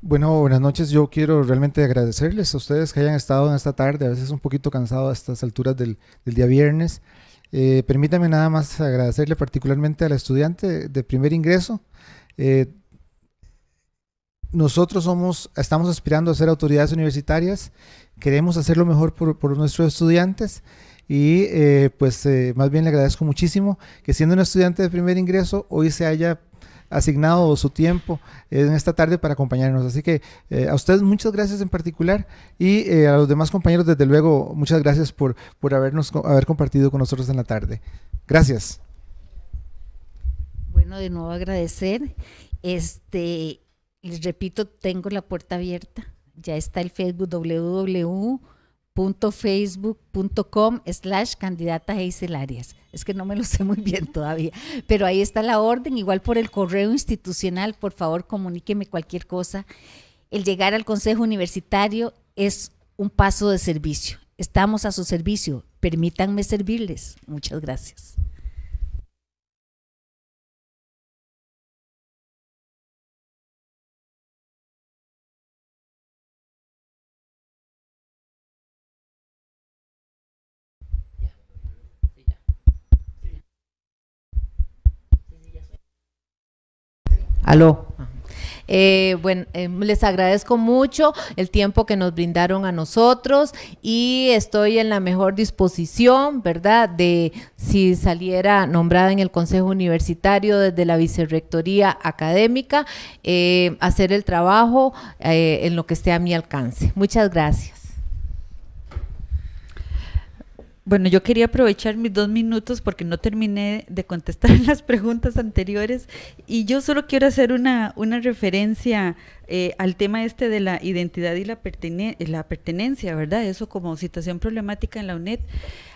Bueno, buenas noches. Yo quiero realmente agradecerles a ustedes que hayan estado en esta tarde, a veces un poquito cansado a estas alturas del, del día viernes. Eh, permítame nada más agradecerle particularmente al estudiante de primer ingreso. Eh, nosotros somos, estamos aspirando a ser autoridades universitarias, queremos hacer lo mejor por, nuestros estudiantes y eh, pues más bien le agradezco muchísimo que siendo un estudiante de primer ingreso hoy se haya asignado su tiempo en esta tarde para acompañarnos. Así que eh, a ustedes muchas gracias en particular y eh, a los demás compañeros desde luego muchas gracias por, por habernos, haber compartido con nosotros en la tarde. Gracias. Bueno, de nuevo agradecer. Este, les repito, tengo la puerta abierta. Ya está el Facebook www facebook.com slash candidata arias Es que no me lo sé muy bien todavía, pero ahí está la orden, igual por el correo institucional, por favor comuníqueme cualquier cosa. El llegar al Consejo Universitario es un paso de servicio. Estamos a su servicio. Permítanme servirles. Muchas gracias. Aló. Eh, bueno, em, les agradezco mucho el tiempo que nos brindaron a nosotros y estoy en la mejor disposición, ¿verdad? De si saliera nombrada en el Consejo Universitario desde la Vicerrectoría Académica, eh, hacer el trabajo eh, en lo que esté a mi alcance. Muchas gracias. Bueno, yo quería aprovechar mis dos minutos porque no terminé de contestar las preguntas anteriores y yo solo quiero hacer una, una referencia eh, al tema este de la identidad y la, pertenencia, ¿verdad? Eso como situación problemática en la UNED.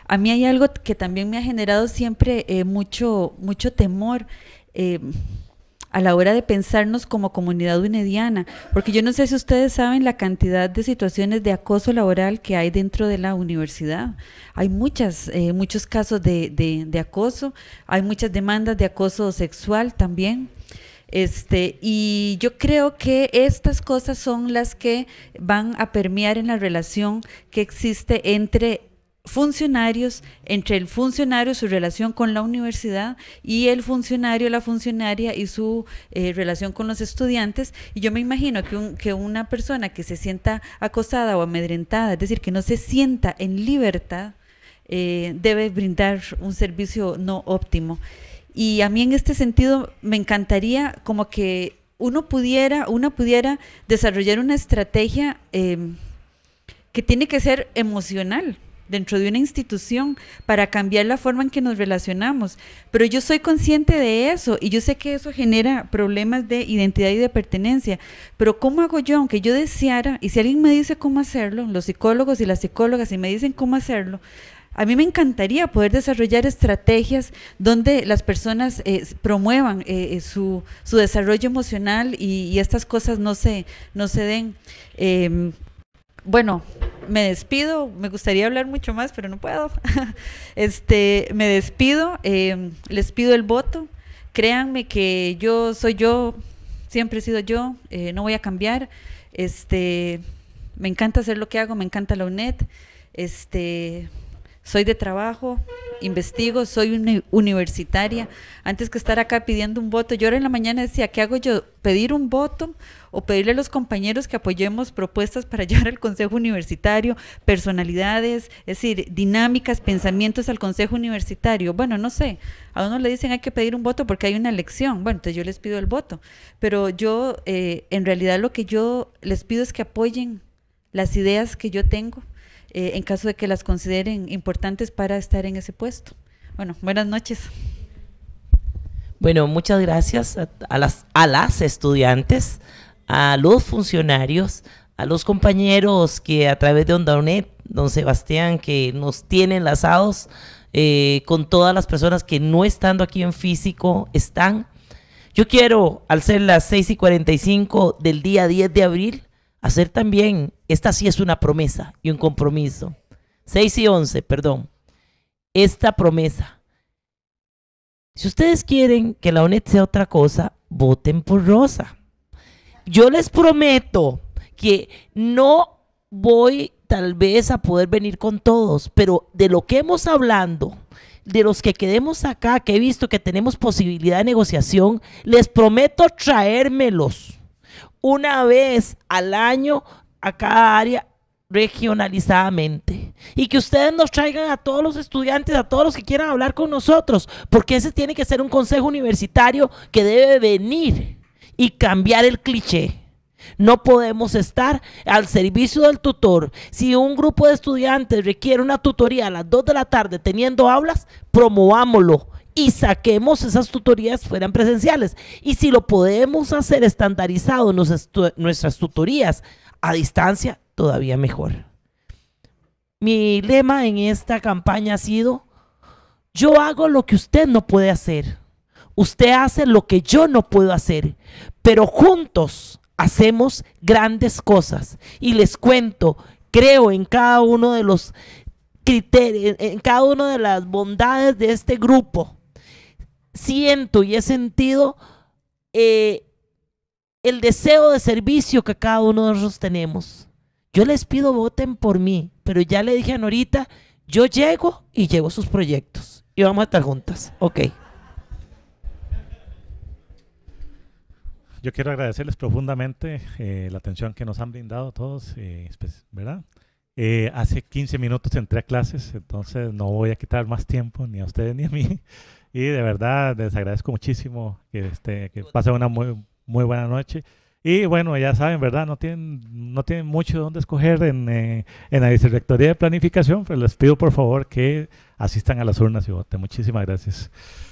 A mí hay algo que también me ha generado siempre eh, mucho, mucho temor. Eh, a la hora de pensarnos como comunidad unediana, porque yo no sé si ustedes saben la cantidad de situaciones de acoso laboral que hay dentro de la universidad. Hay muchas, eh, muchos casos de, acoso, hay muchas demandas de acoso sexual también. Este, y yo creo que estas cosas son las que van a permear en la relación que existe entre funcionarios, entre el funcionario, su relación con la universidad y el funcionario, la funcionaria y su eh, relación con los estudiantes. Y yo me imagino que, una persona que se sienta acosada o amedrentada, es decir, que no se sienta en libertad, eh, debe brindar un servicio no óptimo. Y a mí en este sentido me encantaría como que uno pudiera, una pudiera desarrollar una estrategia eh, que tiene que ser emocional, dentro de una institución para cambiar la forma en que nos relacionamos. Pero yo soy consciente de eso y yo sé que eso genera problemas de identidad y de pertenencia. Pero ¿cómo hago yo? Aunque yo deseara, y si alguien me dice cómo hacerlo, los psicólogos y las psicólogas, y me dicen cómo hacerlo, a mí me encantaría poder desarrollar estrategias donde las personas eh, promuevan eh, eh, su, desarrollo emocional y, estas cosas no se, no se den. Em, bueno, me despido, me gustaría hablar mucho más, pero no puedo. este, me despido, em, les pido el voto. Créanme que yo soy yo, siempre he sido yo, eh, no voy a cambiar. Este, me encanta hacer lo que hago, me encanta la UNED. Este, soy de trabajo, investigo, soy universitaria. Antes que estar acá pidiendo un voto, yo ahora en la mañana decía, ¿qué hago yo? ¿Pedir un voto o pedirle a los compañeros que apoyemos propuestas para llegar al Consejo Universitario, personalidades, es decir, dinámicas, pensamientos al Consejo Universitario? Bueno, no sé, a uno le dicen hay que pedir un voto porque hay una elección. Bueno, entonces yo les pido el voto. Pero yo, eh, en realidad lo que yo les pido es que apoyen las ideas que yo tengo eh, en caso de que las consideren importantes para estar en ese puesto. Bueno, buenas noches. Bueno, muchas gracias a, las, a las estudiantes, a los funcionarios, a los compañeros que a través de Onda don Sebastián, que nos tiene enlazados eh, con todas las personas que no estando aquí en físico están. Yo quiero, al ser las 6 y 45 del día 10 de abril, hacer también esta sí es una promesa y un compromiso. 6 y 11, perdón. Esta promesa. Si ustedes quieren que la UNED sea otra cosa, voten por Rosa. Yo les prometo que no voy tal vez a poder venir con todos, pero de lo que hemos hablando, de los que quedemos acá, que he visto que tenemos posibilidad de negociación, les prometo traérmelos una vez al año a cada área regionalizadamente. Y que ustedes nos traigan a todos los estudiantes, a todos los que quieran hablar con nosotros, porque ese tiene que ser un consejo universitario que debe venir y cambiar el cliché. No podemos estar al servicio del tutor. Si un grupo de estudiantes requiere una tutoría a las 2 de la tarde teniendo aulas, promovámoslo y saquemos esas tutorías fueran presenciales. Y si lo podemos hacer estandarizado en nuestras tutorías a distancia, todavía mejor. Mi lema en esta campaña ha sido, yo hago lo que usted no puede hacer. Usted hace lo que yo no puedo hacer, pero juntos hacemos grandes cosas. Y les cuento, creo en cada uno de los criterios, en cada una de las bondades de este grupo. Siento y he sentido eh, el deseo de servicio que cada uno de nosotros tenemos. Yo les pido voten por mí, pero ya le dije a Norita, yo llego y llevo sus proyectos. Y vamos a estar juntas. Ok. Yo quiero agradecerles profundamente eh, la atención que nos han brindado todos, eh, ¿verdad? Eh, hace 15 minutos entré a clases, entonces no voy a quitar más tiempo ni a ustedes ni a mí. Y de verdad les agradezco muchísimo que, este, que pasen una muy muy buena noche. Y bueno, ya saben, ¿verdad? No tienen, no tienen mucho donde escoger en, eh, en la Vicerrectoría de Planificación, pero les pido por favor que asistan a las urnas y voten. Muchísimas gracias.